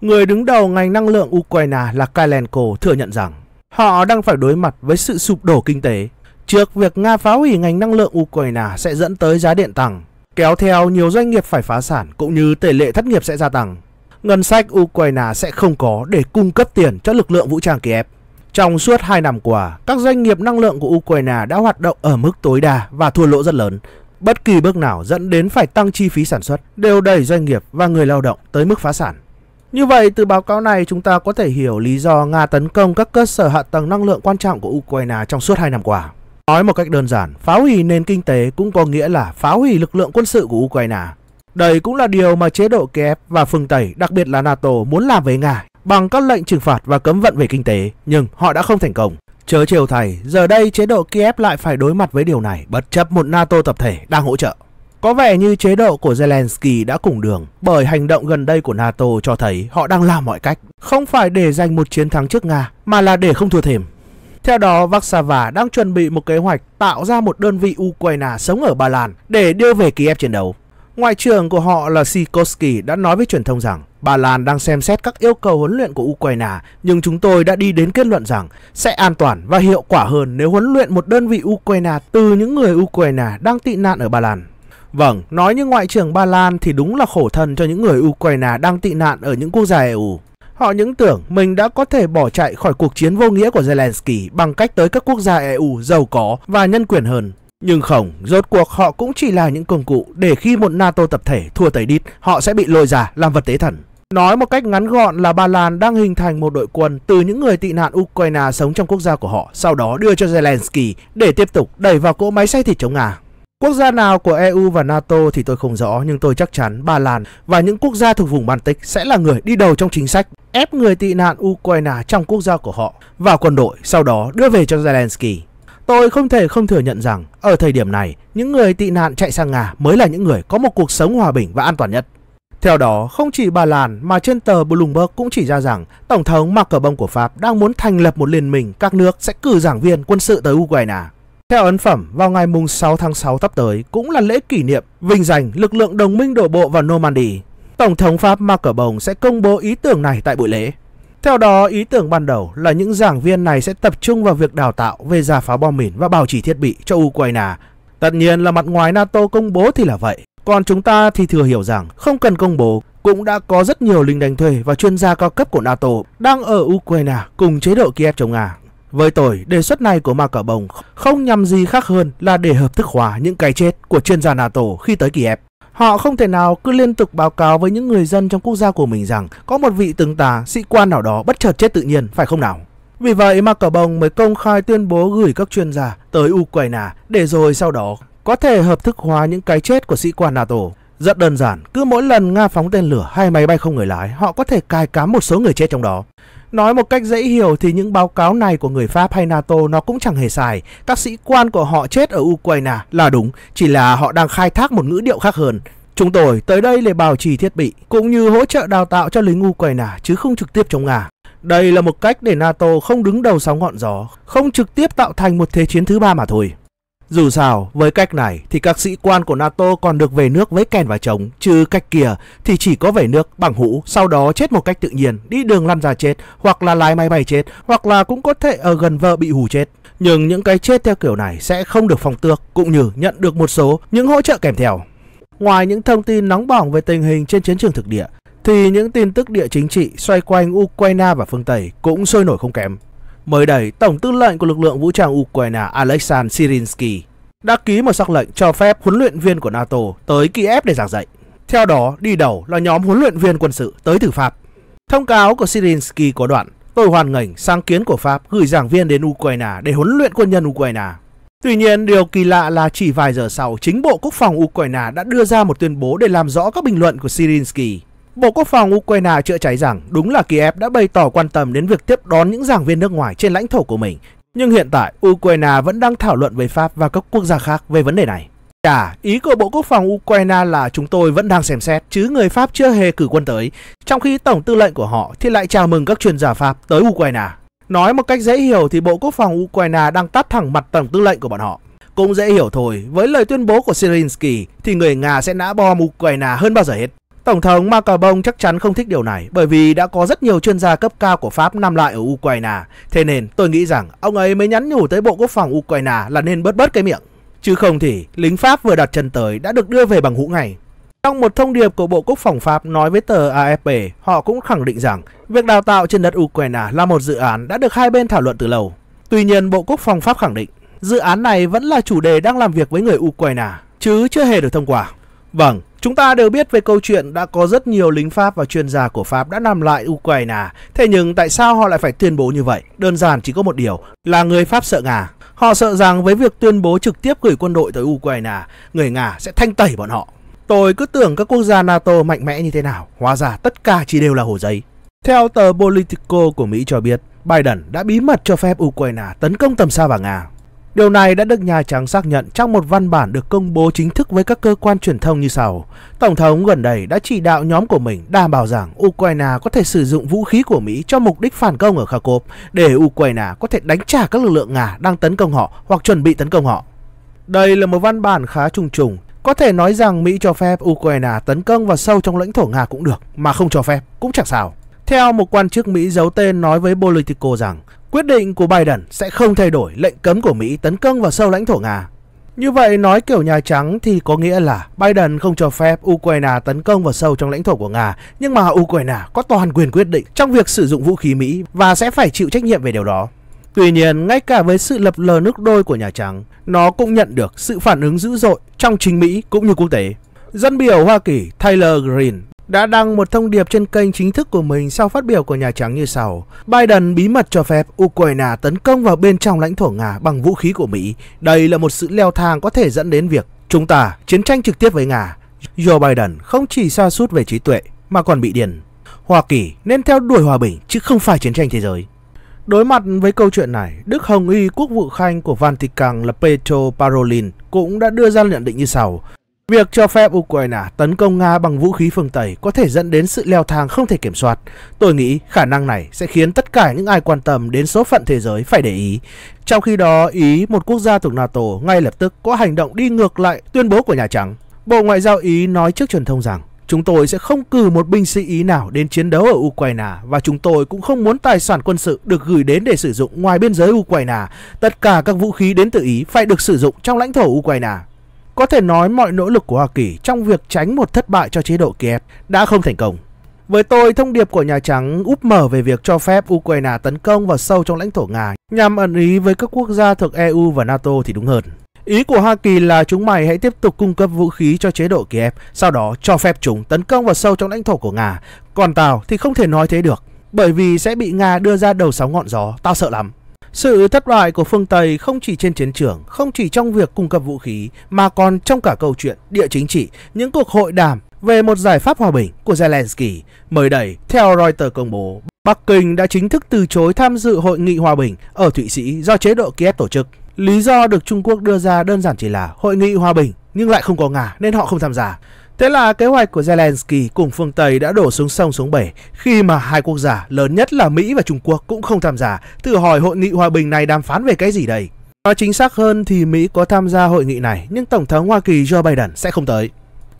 Người đứng đầu ngành năng lượng Ukraine là Kylenko thừa nhận rằng họ đang phải đối mặt với sự sụp đổ kinh tế trước việc Nga phá hủy ngành năng lượng Ukraine sẽ dẫn tới giá điện tăng, kéo theo nhiều doanh nghiệp phải phá sản cũng như tỷ lệ thất nghiệp sẽ gia tăng. Ngân sách Ukraine sẽ không có để cung cấp tiền cho lực lượng vũ trang Kiev. Trong suốt 2 năm qua, các doanh nghiệp năng lượng của Ukraine đã hoạt động ở mức tối đa và thua lỗ rất lớn. Bất kỳ bước nào dẫn đến phải tăng chi phí sản xuất đều đẩy doanh nghiệp và người lao động tới mức phá sản. Như vậy, từ báo cáo này chúng ta có thể hiểu lý do Nga tấn công các cơ sở hạ tầng năng lượng quan trọng của Ukraine trong suốt 2 năm qua. Nói một cách đơn giản, phá hủy nền kinh tế cũng có nghĩa là phá hủy lực lượng quân sự của Ukraine. Đây cũng là điều mà chế độ Kiev và phương Tây, đặc biệt là NATO muốn làm với Nga bằng các lệnh trừng phạt và cấm vận về kinh tế, nhưng họ đã không thành công. Chớ chiều thầy, giờ đây chế độ Kiev lại phải đối mặt với điều này bất chấp một NATO tập thể đang hỗ trợ. Có vẻ như chế độ của Zelensky đã cùng đường bởi hành động gần đây của NATO cho thấy họ đang làm mọi cách, không phải để giành một chiến thắng trước Nga mà là để không thua thêm. Theo đó, Warsaw đang chuẩn bị một kế hoạch tạo ra một đơn vị Ukraine sống ở Ba Lan để đưa về Kiev chiến đấu. Ngoại trưởng của họ là Sikorsky đã nói với truyền thông rằng Ba Lan đang xem xét các yêu cầu huấn luyện của Ukraine, nhưng chúng tôi đã đi đến kết luận rằng sẽ an toàn và hiệu quả hơn nếu huấn luyện một đơn vị Ukraine từ những người Ukraine đang tị nạn ở Ba Lan. Vâng, nói như Ngoại trưởng Ba Lan thì đúng là khổ thân cho những người Ukraine đang tị nạn ở những quốc gia EU. Họ những tưởng mình đã có thể bỏ chạy khỏi cuộc chiến vô nghĩa của Zelensky bằng cách tới các quốc gia EU giàu có và nhân quyền hơn. Nhưng không, rốt cuộc họ cũng chỉ là những công cụ để khi một NATO tập thể thua tẩy đít, họ sẽ bị lôi ra làm vật tế thần. Nói một cách ngắn gọn là Ba Lan đang hình thành một đội quân từ những người tị nạn Ukraine sống trong quốc gia của họ, sau đó đưa cho Zelensky để tiếp tục đẩy vào cỗ máy xay thịt chống Nga. Quốc gia nào của EU và NATO thì tôi không rõ nhưng tôi chắc chắn Ba Lan và những quốc gia thuộc vùng Baltic sẽ là người đi đầu trong chính sách ép người tị nạn Ukraine trong quốc gia của họ vào quân đội, sau đó đưa về cho Zelensky. Tôi không thể không thừa nhận rằng ở thời điểm này, những người tị nạn chạy sang Nga mới là những người có một cuộc sống hòa bình và an toàn nhất. Theo đó, không chỉ bà Lan mà trên tờ Bloomberg cũng chỉ ra rằng Tổng thống Macron của Pháp đang muốn thành lập một liên minh các nước sẽ cử giảng viên quân sự tới Ukraine. Theo ấn phẩm, vào ngày 6 tháng 6 sắp tới cũng là lễ kỷ niệm vinh danh lực lượng đồng minh đổ bộ vào Normandy. Tổng thống Pháp Macron sẽ công bố ý tưởng này tại buổi lễ. Theo đó, ý tưởng ban đầu là những giảng viên này sẽ tập trung vào việc đào tạo về giả pháo bom mìn và bảo trì thiết bị cho Ukraine. Tất nhiên là mặt ngoài NATO công bố thì là vậy, còn chúng ta thì thừa hiểu rằng không cần công bố cũng đã có rất nhiều lính đánh thuê và chuyên gia cao cấp của NATO đang ở Ukraine cùng chế độ Kiev chống Nga. Với tôi, đề xuất này của Marco Bồng không nhằm gì khác hơn là để hợp thức hóa những cái chết của chuyên gia NATO khi tới Kiev. Họ không thể nào cứ liên tục báo cáo với những người dân trong quốc gia của mình rằng có một vị tướng tà, sĩ quan nào đó bất chợt chết tự nhiên, phải không nào? Vì vậy mà Cờ bồng mới công khai tuyên bố gửi các chuyên gia tới Ukraine để rồi sau đó có thể hợp thức hóa những cái chết của sĩ quan NATO. Rất đơn giản, cứ mỗi lần Nga phóng tên lửa hay máy bay không người lái, họ có thể cài cắm một số người chết trong đó. Nói một cách dễ hiểu thì những báo cáo này của người Pháp hay NATO nó cũng chẳng hề sai. Các sĩ quan của họ chết ở Ukraine là đúng, chỉ là họ đang khai thác một ngữ điệu khác hơn. Chúng tôi tới đây để bảo trì thiết bị, cũng như hỗ trợ đào tạo cho lính Ukraine chứ không trực tiếp chống Nga. Đây là một cách để NATO không đứng đầu sóng ngọn gió, không trực tiếp tạo thành một thế chiến thứ ba mà thôi. Dù sao, với cách này thì các sĩ quan của NATO còn được về nước với kèn và trống, chứ cách kia thì chỉ có về nước bằng hũ, sau đó chết một cách tự nhiên, đi đường lăn ra chết, hoặc là lái máy bay chết, hoặc là cũng có thể ở gần vợ bị hù chết. Nhưng những cái chết theo kiểu này sẽ không được phòng tước, cũng như nhận được một số những hỗ trợ kèm theo. Ngoài những thông tin nóng bỏng về tình hình trên chiến trường thực địa, thì những tin tức địa chính trị xoay quanh Ukraine và phương Tây cũng sôi nổi không kém mới đây Tổng tư lệnh của lực lượng vũ trang Ukraine Alexander Syrinsky, đã ký một sắc lệnh cho phép huấn luyện viên của NATO tới Kiev để giảng dạy. Theo đó, đi đầu là nhóm huấn luyện viên quân sự tới từ Pháp. Thông cáo của Syrinsky có đoạn, tôi hoàn ngành sáng kiến của Pháp gửi giảng viên đến Ukraine để huấn luyện quân nhân Ukraine. Tuy nhiên, điều kỳ lạ là chỉ vài giờ sau, chính Bộ Quốc phòng Ukraine đã đưa ra một tuyên bố để làm rõ các bình luận của Syrinsky. Bộ Quốc phòng Ukraine chữa cháy rằng đúng là Kiev đã bày tỏ quan tâm đến việc tiếp đón những giảng viên nước ngoài trên lãnh thổ của mình. Nhưng hiện tại, Ukraine vẫn đang thảo luận với Pháp và các quốc gia khác về vấn đề này. Chà, ý của Bộ Quốc phòng Ukraine là chúng tôi vẫn đang xem xét, chứ người Pháp chưa hề cử quân tới, trong khi tổng tư lệnh của họ thì lại chào mừng các chuyên gia Pháp tới Ukraine. Nói một cách dễ hiểu thì Bộ Quốc phòng Ukraine đang tắt thẳng mặt tổng tư lệnh của bọn họ. Cũng dễ hiểu thôi, với lời tuyên bố của Zelensky thì người Nga sẽ nã bom Ukraine hơn bao giờ hết. Tổng thống Macron chắc chắn không thích điều này bởi vì đã có rất nhiều chuyên gia cấp cao của Pháp nằm lại ở Ukraine. Thế nên tôi nghĩ rằng ông ấy mới nhắn nhủ tới Bộ Quốc phòng Ukraine là nên bớt bớt cái miệng. Chứ không thì lính Pháp vừa đặt chân tới đã được đưa về bằng hũ ngày. Trong một thông điệp của Bộ Quốc phòng Pháp nói với tờ AFP, họ cũng khẳng định rằng việc đào tạo trên đất Ukraine là một dự án đã được hai bên thảo luận từ lâu. Tuy nhiên, Bộ Quốc phòng Pháp khẳng định dự án này vẫn là chủ đề đang làm việc với người Ukraine, chứ chưa hề được thông qua. Vâng, Chúng ta đều biết về câu chuyện đã có rất nhiều lính Pháp và chuyên gia của Pháp đã nằm lại Ukraine. Thế nhưng tại sao họ lại phải tuyên bố như vậy? Đơn giản chỉ có một điều là người Pháp sợ Nga. Họ sợ rằng với việc tuyên bố trực tiếp gửi quân đội tới Ukraine, người Nga sẽ thanh tẩy bọn họ. Tôi cứ tưởng các quốc gia NATO mạnh mẽ như thế nào, hóa ra tất cả chỉ đều là hồ giấy. Theo tờ Politico của Mỹ cho biết, Biden đã bí mật cho phép Ukraine tấn công tầm xa vào Nga. Điều này đã được Nhà Trắng xác nhận trong một văn bản được công bố chính thức với các cơ quan truyền thông như sau. Tổng thống gần đây đã chỉ đạo nhóm của mình đảm bảo rằng Ukraine có thể sử dụng vũ khí của Mỹ cho mục đích phản công ở Kharkov để Ukraine có thể đánh trả các lực lượng Nga đang tấn công họ hoặc chuẩn bị tấn công họ. Đây là một văn bản khá trùng trùng. Có thể nói rằng Mỹ cho phép Ukraine tấn công vào sâu trong lãnh thổ Nga cũng được, mà không cho phép cũng chẳng sao. Theo một quan chức Mỹ giấu tên nói với Politico rằng Quyết định của Biden sẽ không thay đổi lệnh cấm của Mỹ tấn công vào sâu lãnh thổ Nga. Như vậy nói kiểu Nhà Trắng thì có nghĩa là Biden không cho phép Ukraine tấn công vào sâu trong lãnh thổ của Nga, nhưng mà Ukraine có toàn quyền quyết định trong việc sử dụng vũ khí Mỹ và sẽ phải chịu trách nhiệm về điều đó. Tuy nhiên, ngay cả với sự lập lờ nước đôi của Nhà Trắng, nó cũng nhận được sự phản ứng dữ dội trong chính Mỹ cũng như quốc tế. Dân biểu Hoa Kỳ Taylor Green đã đăng một thông điệp trên kênh chính thức của mình sau phát biểu của Nhà Trắng như sau. Biden bí mật cho phép Ukraine tấn công vào bên trong lãnh thổ Nga bằng vũ khí của Mỹ. Đây là một sự leo thang có thể dẫn đến việc chúng ta chiến tranh trực tiếp với Nga. Joe Biden không chỉ xa sút về trí tuệ mà còn bị điền. Hoa Kỳ nên theo đuổi hòa bình chứ không phải chiến tranh thế giới. Đối mặt với câu chuyện này, Đức Hồng Y Quốc vụ Khanh của Vatican là Petro Parolin cũng đã đưa ra nhận định như sau. Việc cho phép Ukraine tấn công Nga bằng vũ khí phương Tây có thể dẫn đến sự leo thang không thể kiểm soát. Tôi nghĩ khả năng này sẽ khiến tất cả những ai quan tâm đến số phận thế giới phải để ý. Trong khi đó, Ý, một quốc gia thuộc NATO, ngay lập tức có hành động đi ngược lại tuyên bố của Nhà Trắng. Bộ Ngoại giao Ý nói trước truyền thông rằng Chúng tôi sẽ không cử một binh sĩ Ý nào đến chiến đấu ở Ukraine và chúng tôi cũng không muốn tài sản quân sự được gửi đến để sử dụng ngoài biên giới Ukraine. Tất cả các vũ khí đến từ Ý phải được sử dụng trong lãnh thổ Ukraine. Có thể nói mọi nỗ lực của Hoa Kỳ trong việc tránh một thất bại cho chế độ Kiev đã không thành công. Với tôi, thông điệp của Nhà Trắng úp mở về việc cho phép Ukraine tấn công vào sâu trong lãnh thổ Nga nhằm ẩn ý với các quốc gia thuộc EU và NATO thì đúng hơn. Ý của Hoa Kỳ là chúng mày hãy tiếp tục cung cấp vũ khí cho chế độ Kiev, sau đó cho phép chúng tấn công vào sâu trong lãnh thổ của Nga. Còn tao thì không thể nói thế được, bởi vì sẽ bị Nga đưa ra đầu sóng ngọn gió, tao sợ lắm. Sự thất bại của phương Tây không chỉ trên chiến trường, không chỉ trong việc cung cấp vũ khí, mà còn trong cả câu chuyện địa chính trị, những cuộc hội đàm về một giải pháp hòa bình của Zelensky. Mới đây, theo Reuters công bố, Bắc Kinh đã chính thức từ chối tham dự hội nghị hòa bình ở Thụy Sĩ do chế độ Kiev tổ chức. Lý do được Trung Quốc đưa ra đơn giản chỉ là hội nghị hòa bình nhưng lại không có Nga nên họ không tham gia. Thế là kế hoạch của Zelensky cùng phương Tây đã đổ xuống sông xuống bể khi mà hai quốc gia lớn nhất là Mỹ và Trung Quốc cũng không tham gia. Thử hỏi hội nghị hòa bình này đàm phán về cái gì đây? Nói chính xác hơn thì Mỹ có tham gia hội nghị này nhưng Tổng thống Hoa Kỳ Joe Biden sẽ không tới.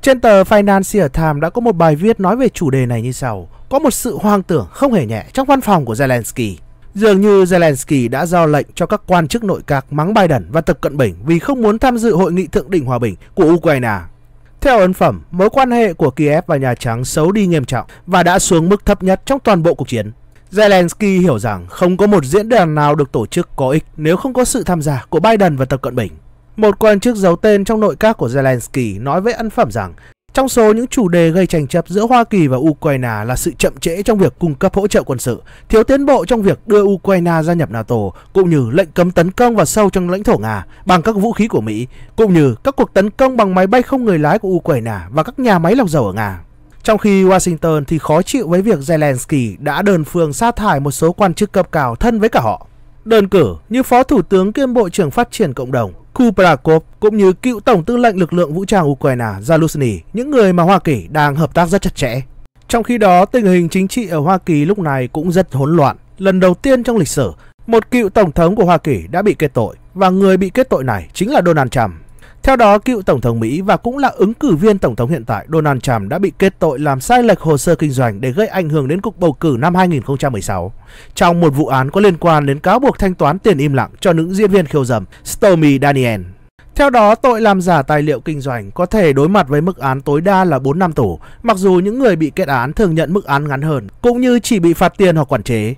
Trên tờ Financial Times đã có một bài viết nói về chủ đề này như sau. Có một sự hoang tưởng không hề nhẹ trong văn phòng của Zelensky. Dường như Zelensky đã giao lệnh cho các quan chức nội các mắng Biden và Tập Cận Bình vì không muốn tham dự hội nghị thượng đỉnh hòa bình của Ukraine. Theo ấn phẩm, mối quan hệ của Kiev và Nhà Trắng xấu đi nghiêm trọng và đã xuống mức thấp nhất trong toàn bộ cuộc chiến. Zelensky hiểu rằng không có một diễn đàn nào được tổ chức có ích nếu không có sự tham gia của Biden và Tập Cận Bình. Một quan chức giấu tên trong nội các của Zelensky nói với ấn phẩm rằng trong số những chủ đề gây tranh chấp giữa Hoa Kỳ và Ukraine là sự chậm trễ trong việc cung cấp hỗ trợ quân sự, thiếu tiến bộ trong việc đưa Ukraine gia nhập NATO, cũng như lệnh cấm tấn công vào sâu trong lãnh thổ Nga bằng các vũ khí của Mỹ, cũng như các cuộc tấn công bằng máy bay không người lái của Ukraine và các nhà máy lọc dầu ở Nga. Trong khi Washington thì khó chịu với việc Zelensky đã đơn phương sa thải một số quan chức cấp cao thân với cả họ. Đơn cử như Phó Thủ tướng kiêm Bộ trưởng Phát triển Cộng đồng Kuprakov cũng như cựu Tổng tư lệnh lực lượng vũ trang Ukraine Zaluzny, những người mà Hoa Kỳ đang hợp tác rất chặt chẽ. Trong khi đó, tình hình chính trị ở Hoa Kỳ lúc này cũng rất hỗn loạn. Lần đầu tiên trong lịch sử, một cựu Tổng thống của Hoa Kỳ đã bị kết tội và người bị kết tội này chính là Donald Trump. Theo đó, cựu Tổng thống Mỹ và cũng là ứng cử viên Tổng thống hiện tại Donald Trump đã bị kết tội làm sai lệch hồ sơ kinh doanh để gây ảnh hưởng đến cuộc bầu cử năm 2016. Trong một vụ án có liên quan đến cáo buộc thanh toán tiền im lặng cho nữ diễn viên khiêu dầm Stormy Daniel. Theo đó, tội làm giả tài liệu kinh doanh có thể đối mặt với mức án tối đa là 4 năm tù, mặc dù những người bị kết án thường nhận mức án ngắn hơn, cũng như chỉ bị phạt tiền hoặc quản chế.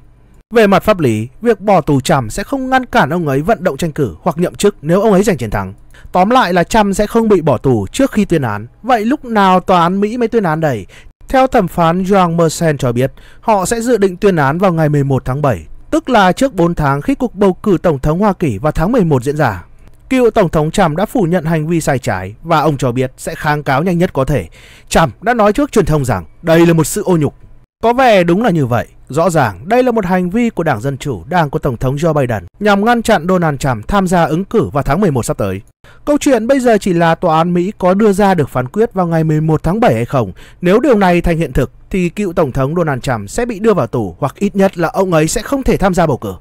Về mặt pháp lý, việc bỏ tù Trump sẽ không ngăn cản ông ấy vận động tranh cử hoặc nhậm chức nếu ông ấy giành chiến thắng. Tóm lại là Trump sẽ không bị bỏ tù trước khi tuyên án. Vậy lúc nào tòa án Mỹ mới tuyên án đẩy? Theo thẩm phán john Mersen cho biết, họ sẽ dự định tuyên án vào ngày 11 tháng 7, tức là trước 4 tháng khi cuộc bầu cử Tổng thống Hoa Kỳ vào tháng 11 diễn ra. Cựu Tổng thống Trump đã phủ nhận hành vi sai trái và ông cho biết sẽ kháng cáo nhanh nhất có thể. Trump đã nói trước truyền thông rằng đây là một sự ô nhục. Có vẻ đúng là như vậy. Rõ ràng, đây là một hành vi của Đảng Dân Chủ, Đảng của Tổng thống Joe Biden nhằm ngăn chặn Donald Trump tham gia ứng cử vào tháng 11 sắp tới. Câu chuyện bây giờ chỉ là tòa án Mỹ có đưa ra được phán quyết vào ngày 11 tháng 7 hay không. Nếu điều này thành hiện thực thì cựu Tổng thống Donald Trump sẽ bị đưa vào tù hoặc ít nhất là ông ấy sẽ không thể tham gia bầu cử.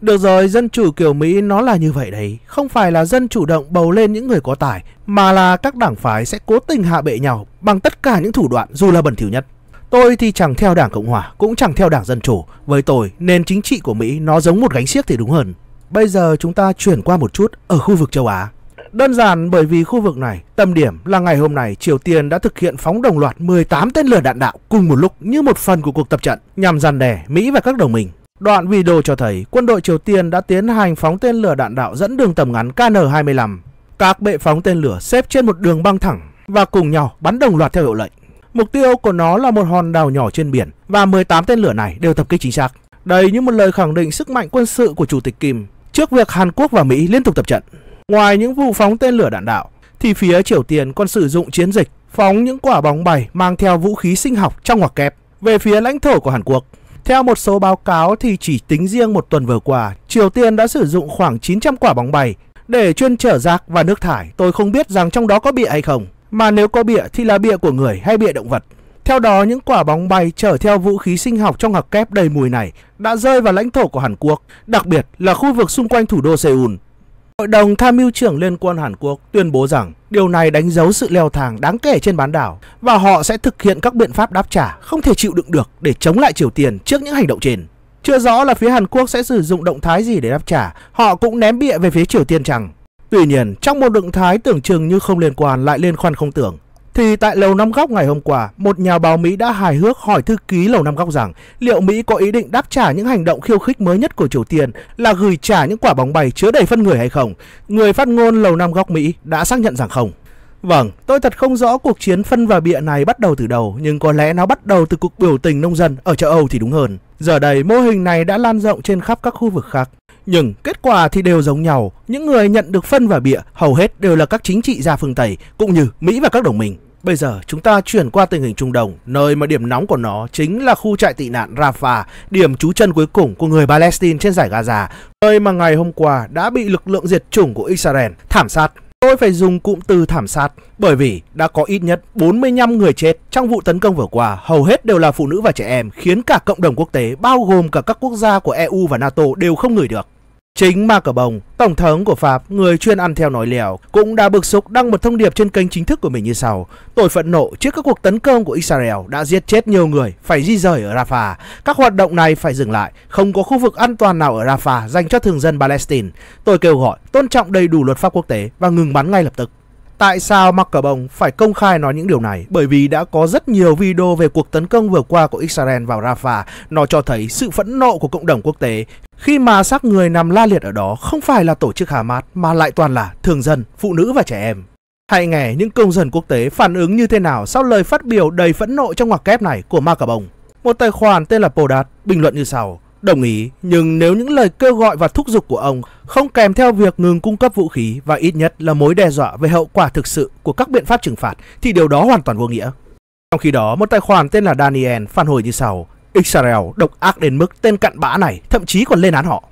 Được rồi, dân chủ kiểu Mỹ nó là như vậy đấy. Không phải là dân chủ động bầu lên những người có tài, mà là các đảng phái sẽ cố tình hạ bệ nhau bằng tất cả những thủ đoạn dù là bẩn thỉu nhất. Tôi thì chẳng theo Đảng Cộng Hòa, cũng chẳng theo Đảng Dân Chủ. Với tôi, nền chính trị của Mỹ nó giống một gánh xiếc thì đúng hơn. Bây giờ chúng ta chuyển qua một chút ở khu vực châu Á. Đơn giản bởi vì khu vực này, tâm điểm là ngày hôm nay Triều Tiên đã thực hiện phóng đồng loạt 18 tên lửa đạn đạo cùng một lúc như một phần của cuộc tập trận nhằm giàn đè Mỹ và các đồng minh. Đoạn video cho thấy quân đội Triều Tiên đã tiến hành phóng tên lửa đạn đạo dẫn đường tầm ngắn KN-25. Các bệ phóng tên lửa xếp trên một đường băng thẳng và cùng nhau bắn đồng loạt theo hiệu lệnh. Mục tiêu của nó là một hòn đảo nhỏ trên biển và 18 tên lửa này đều tập kích chính xác. Đây như một lời khẳng định sức mạnh quân sự của Chủ tịch Kim trước việc Hàn Quốc và Mỹ liên tục tập trận. Ngoài những vụ phóng tên lửa đạn đạo, thì phía Triều Tiên còn sử dụng chiến dịch phóng những quả bóng bay mang theo vũ khí sinh học trong hoặc kép về phía lãnh thổ của Hàn Quốc. Theo một số báo cáo thì chỉ tính riêng một tuần vừa qua, Triều Tiên đã sử dụng khoảng 900 quả bóng bay để chuyên chở rác và nước thải. Tôi không biết rằng trong đó có bị hay không mà nếu có bịa thì là bịa của người hay bịa động vật. Theo đó, những quả bóng bay chở theo vũ khí sinh học trong hạt kép đầy mùi này đã rơi vào lãnh thổ của Hàn Quốc, đặc biệt là khu vực xung quanh thủ đô Seoul. Hội đồng tham mưu trưởng Liên quân Hàn Quốc tuyên bố rằng điều này đánh dấu sự leo thang đáng kể trên bán đảo và họ sẽ thực hiện các biện pháp đáp trả không thể chịu đựng được để chống lại Triều Tiên trước những hành động trên. Chưa rõ là phía Hàn Quốc sẽ sử dụng động thái gì để đáp trả, họ cũng ném bịa về phía Triều Tiên rằng Tuy nhiên, trong một động thái tưởng chừng như không liên quan lại liên khoan không tưởng, thì tại Lầu Năm Góc ngày hôm qua, một nhà báo Mỹ đã hài hước hỏi thư ký Lầu Năm Góc rằng liệu Mỹ có ý định đáp trả những hành động khiêu khích mới nhất của Triều Tiên là gửi trả những quả bóng bay chứa đầy phân người hay không. Người phát ngôn Lầu Năm Góc Mỹ đã xác nhận rằng không. Vâng, tôi thật không rõ cuộc chiến phân và bịa này bắt đầu từ đầu, nhưng có lẽ nó bắt đầu từ cuộc biểu tình nông dân ở châu Âu thì đúng hơn. Giờ đây, mô hình này đã lan rộng trên khắp các khu vực khác. Nhưng kết quả thì đều giống nhau, những người nhận được phân và bịa hầu hết đều là các chính trị gia phương Tây, cũng như Mỹ và các đồng minh. Bây giờ chúng ta chuyển qua tình hình Trung Đông, nơi mà điểm nóng của nó chính là khu trại tị nạn Rafah, điểm trú chân cuối cùng của người Palestine trên giải Gaza, nơi mà ngày hôm qua đã bị lực lượng diệt chủng của Israel thảm sát. Tôi phải dùng cụm từ thảm sát bởi vì đã có ít nhất 45 người chết trong vụ tấn công vừa qua, hầu hết đều là phụ nữ và trẻ em, khiến cả cộng đồng quốc tế bao gồm cả các quốc gia của EU và NATO đều không ngửi được. Chính Marc Bồng, Tổng thống của Pháp, người chuyên ăn theo nói lèo, cũng đã bực sục đăng một thông điệp trên kênh chính thức của mình như sau. Tôi phẫn nộ trước các cuộc tấn công của Israel đã giết chết nhiều người, phải di rời ở Rafah. Các hoạt động này phải dừng lại, không có khu vực an toàn nào ở Rafah dành cho thường dân Palestine. Tôi kêu gọi tôn trọng đầy đủ luật pháp quốc tế và ngừng bắn ngay lập tức. Tại sao Markerbong phải công khai nói những điều này? Bởi vì đã có rất nhiều video về cuộc tấn công vừa qua của Israel vào Rafah, nó cho thấy sự phẫn nộ của cộng đồng quốc tế khi mà xác người nằm la liệt ở đó không phải là tổ chức Hamas mà lại toàn là thường dân, phụ nữ và trẻ em. Hãy nghe những công dân quốc tế phản ứng như thế nào sau lời phát biểu đầy phẫn nộ trong ngoặc kép này của Markerbong. Một tài khoản tên là Podat bình luận như sau: Đồng ý, nhưng nếu những lời kêu gọi và thúc giục của ông không kèm theo việc ngừng cung cấp vũ khí và ít nhất là mối đe dọa về hậu quả thực sự của các biện pháp trừng phạt thì điều đó hoàn toàn vô nghĩa. Trong khi đó, một tài khoản tên là Daniel phản hồi như sau. Israel độc ác đến mức tên cặn bã này thậm chí còn lên án họ.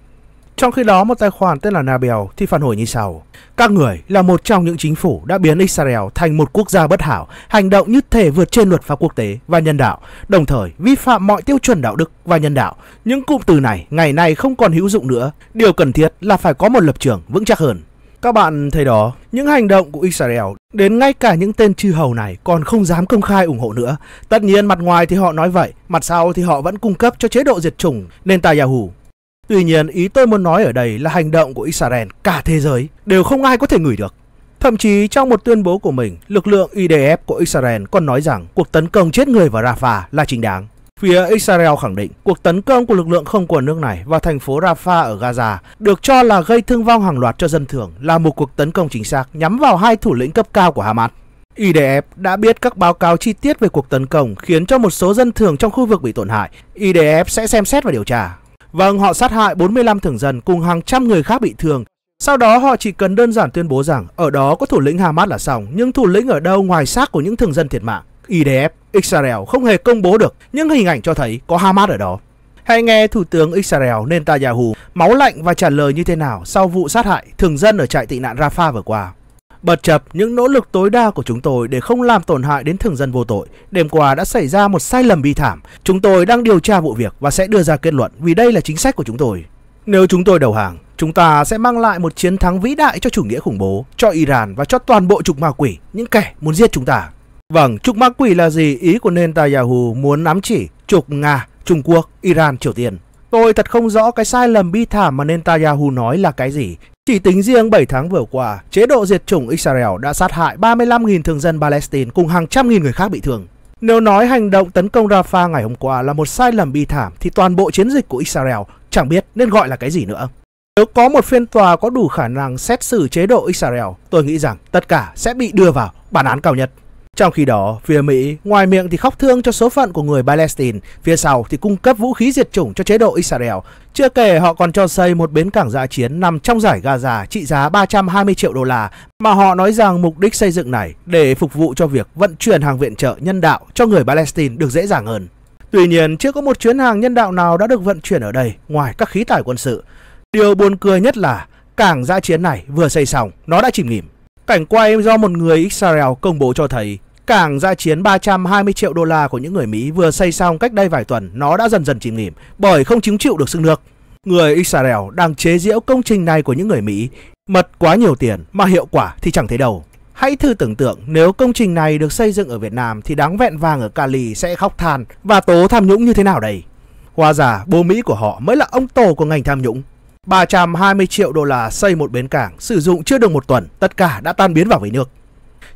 Trong khi đó, một tài khoản tên là Nabel thì phản hồi như sau. Các người là một trong những chính phủ đã biến Israel thành một quốc gia bất hảo, hành động như thể vượt trên luật pháp quốc tế và nhân đạo, đồng thời vi phạm mọi tiêu chuẩn đạo đức và nhân đạo. Những cụm từ này ngày nay không còn hữu dụng nữa. Điều cần thiết là phải có một lập trường vững chắc hơn. Các bạn thấy đó, những hành động của Israel đến ngay cả những tên chư hầu này còn không dám công khai ủng hộ nữa. Tất nhiên mặt ngoài thì họ nói vậy, mặt sau thì họ vẫn cung cấp cho chế độ diệt chủng nền tảng Yahoo Tuy nhiên, ý tôi muốn nói ở đây là hành động của Israel cả thế giới đều không ai có thể ngửi được. Thậm chí trong một tuyên bố của mình, lực lượng IDF của Israel còn nói rằng cuộc tấn công chết người vào Rafah là chính đáng. Phía Israel khẳng định cuộc tấn công của lực lượng không quân nước này vào thành phố Rafah ở Gaza được cho là gây thương vong hàng loạt cho dân thường là một cuộc tấn công chính xác nhắm vào hai thủ lĩnh cấp cao của Hamas. IDF đã biết các báo cáo chi tiết về cuộc tấn công khiến cho một số dân thường trong khu vực bị tổn hại. IDF sẽ xem xét và điều tra. Vâng, họ sát hại 45 thường dân cùng hàng trăm người khác bị thương. Sau đó họ chỉ cần đơn giản tuyên bố rằng ở đó có thủ lĩnh Hamas là xong, nhưng thủ lĩnh ở đâu ngoài xác của những thường dân thiệt mạng. IDF, Israel không hề công bố được những hình ảnh cho thấy có Hamas ở đó. Hãy nghe Thủ tướng Israel Netanyahu máu lạnh và trả lời như thế nào sau vụ sát hại thường dân ở trại tị nạn Rafah vừa qua. Bất chấp những nỗ lực tối đa của chúng tôi để không làm tổn hại đến thường dân vô tội, đêm qua đã xảy ra một sai lầm bi thảm. Chúng tôi đang điều tra vụ việc và sẽ đưa ra kết luận vì đây là chính sách của chúng tôi. Nếu chúng tôi đầu hàng, chúng ta sẽ mang lại một chiến thắng vĩ đại cho chủ nghĩa khủng bố, cho Iran và cho toàn bộ trục ma quỷ, những kẻ muốn giết chúng ta. Vâng, trục ma quỷ là gì? Ý của Netanyahu muốn nắm chỉ trục Nga, Trung Quốc, Iran, Triều Tiên. Tôi thật không rõ cái sai lầm bi thảm mà Netanyahu nói là cái gì, chỉ tính riêng 7 tháng vừa qua, chế độ diệt chủng Israel đã sát hại 35.000 thường dân Palestine cùng hàng trăm nghìn người khác bị thương. Nếu nói hành động tấn công Rafah ngày hôm qua là một sai lầm bi thảm thì toàn bộ chiến dịch của Israel chẳng biết nên gọi là cái gì nữa. Nếu có một phiên tòa có đủ khả năng xét xử chế độ Israel, tôi nghĩ rằng tất cả sẽ bị đưa vào bản án cao nhất. Trong khi đó, phía Mỹ ngoài miệng thì khóc thương cho số phận của người Palestine, phía sau thì cung cấp vũ khí diệt chủng cho chế độ Israel. Chưa kể họ còn cho xây một bến cảng dã chiến nằm trong giải Gaza trị giá 320 triệu đô la mà họ nói rằng mục đích xây dựng này để phục vụ cho việc vận chuyển hàng viện trợ nhân đạo cho người Palestine được dễ dàng hơn. Tuy nhiên, chưa có một chuyến hàng nhân đạo nào đã được vận chuyển ở đây ngoài các khí tải quân sự. Điều buồn cười nhất là cảng dã chiến này vừa xây xong, nó đã chìm nghỉm. Cảnh quay do một người Israel công bố cho thấy Cảng gia chiến 320 triệu đô la của những người Mỹ vừa xây xong cách đây vài tuần nó đã dần dần chìm nghỉm bởi không chứng chịu được sức nước. Người Israel đang chế giễu công trình này của những người Mỹ, mật quá nhiều tiền mà hiệu quả thì chẳng thấy đâu. Hãy thử tưởng tượng nếu công trình này được xây dựng ở Việt Nam thì đáng vẹn vàng ở Cali sẽ khóc than và tố tham nhũng như thế nào đây. Hóa giả bố Mỹ của họ mới là ông tổ của ngành tham nhũng. 320 triệu đô la xây một bến cảng, sử dụng chưa được một tuần, tất cả đã tan biến vào với nước.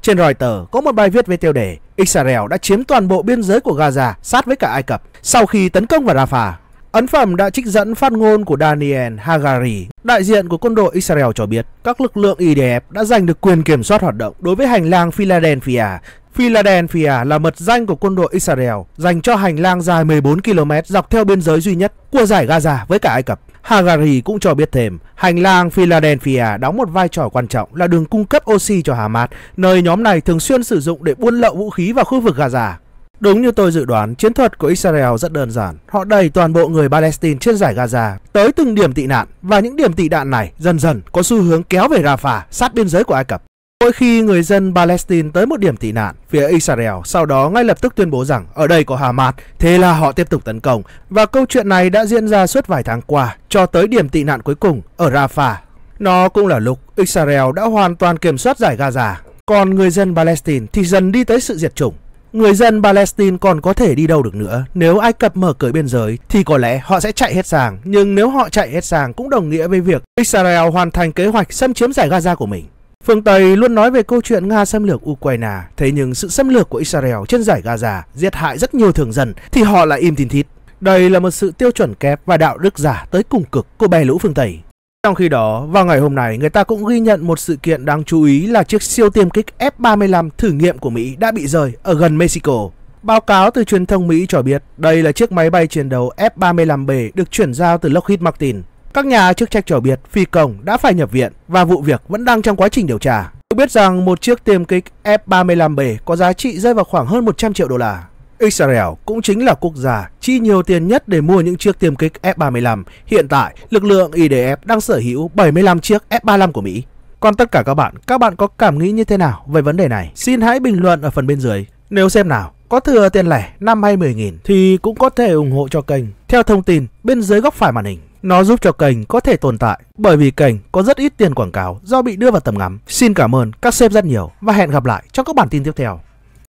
Trên Reuters có một bài viết với tiêu đề Israel đã chiếm toàn bộ biên giới của Gaza sát với cả Ai Cập sau khi tấn công vào Rafah. Ấn phẩm đã trích dẫn phát ngôn của Daniel Hagari, đại diện của quân đội Israel cho biết các lực lượng IDF đã giành được quyền kiểm soát hoạt động đối với hành lang Philadelphia. Philadelphia là mật danh của quân đội Israel dành cho hành lang dài 14 km dọc theo biên giới duy nhất của giải Gaza với cả Ai Cập. Hagari cũng cho biết thêm, hành lang Philadelphia đóng một vai trò quan trọng là đường cung cấp oxy cho Hamas, nơi nhóm này thường xuyên sử dụng để buôn lậu vũ khí vào khu vực Gaza. Đúng như tôi dự đoán, chiến thuật của Israel rất đơn giản. Họ đẩy toàn bộ người Palestine trên giải Gaza tới từng điểm tị nạn và những điểm tị nạn này dần dần có xu hướng kéo về Rafah sát biên giới của Ai Cập. Mỗi khi người dân Palestine tới một điểm tị nạn, phía Israel sau đó ngay lập tức tuyên bố rằng ở đây có Hamas, thế là họ tiếp tục tấn công. Và câu chuyện này đã diễn ra suốt vài tháng qua, cho tới điểm tị nạn cuối cùng ở Rafah. Nó cũng là lúc Israel đã hoàn toàn kiểm soát giải Gaza, còn người dân Palestine thì dần đi tới sự diệt chủng. Người dân Palestine còn có thể đi đâu được nữa Nếu Ai Cập mở cửa biên giới Thì có lẽ họ sẽ chạy hết sàng Nhưng nếu họ chạy hết sàng cũng đồng nghĩa với việc Israel hoàn thành kế hoạch xâm chiếm giải Gaza của mình Phương Tây luôn nói về câu chuyện Nga xâm lược Ukraine, thế nhưng sự xâm lược của Israel trên giải Gaza giết hại rất nhiều thường dân thì họ lại im tin thít. Đây là một sự tiêu chuẩn kép và đạo đức giả tới cùng cực của bè lũ phương Tây. Trong khi đó, vào ngày hôm nay, người ta cũng ghi nhận một sự kiện đáng chú ý là chiếc siêu tiêm kích F-35 thử nghiệm của Mỹ đã bị rơi ở gần Mexico. Báo cáo từ truyền thông Mỹ cho biết đây là chiếc máy bay chiến đấu F-35B được chuyển giao từ Lockheed Martin các nhà chức trách cho biết Phi Công đã phải nhập viện và vụ việc vẫn đang trong quá trình điều tra. Được biết rằng một chiếc tiêm kích F-35B có giá trị rơi vào khoảng hơn 100 triệu đô la. Israel cũng chính là quốc gia chi nhiều tiền nhất để mua những chiếc tiêm kích F-35. Hiện tại, lực lượng IDF đang sở hữu 75 chiếc F-35 của Mỹ. Còn tất cả các bạn, các bạn có cảm nghĩ như thế nào về vấn đề này? Xin hãy bình luận ở phần bên dưới. Nếu xem nào, có thừa tiền lẻ 5 hay 10 nghìn thì cũng có thể ủng hộ cho kênh. Theo thông tin bên dưới góc phải màn hình. Nó giúp cho kênh có thể tồn tại bởi vì kênh có rất ít tiền quảng cáo do bị đưa vào tầm ngắm. Xin cảm ơn các sếp rất nhiều và hẹn gặp lại trong các bản tin tiếp theo.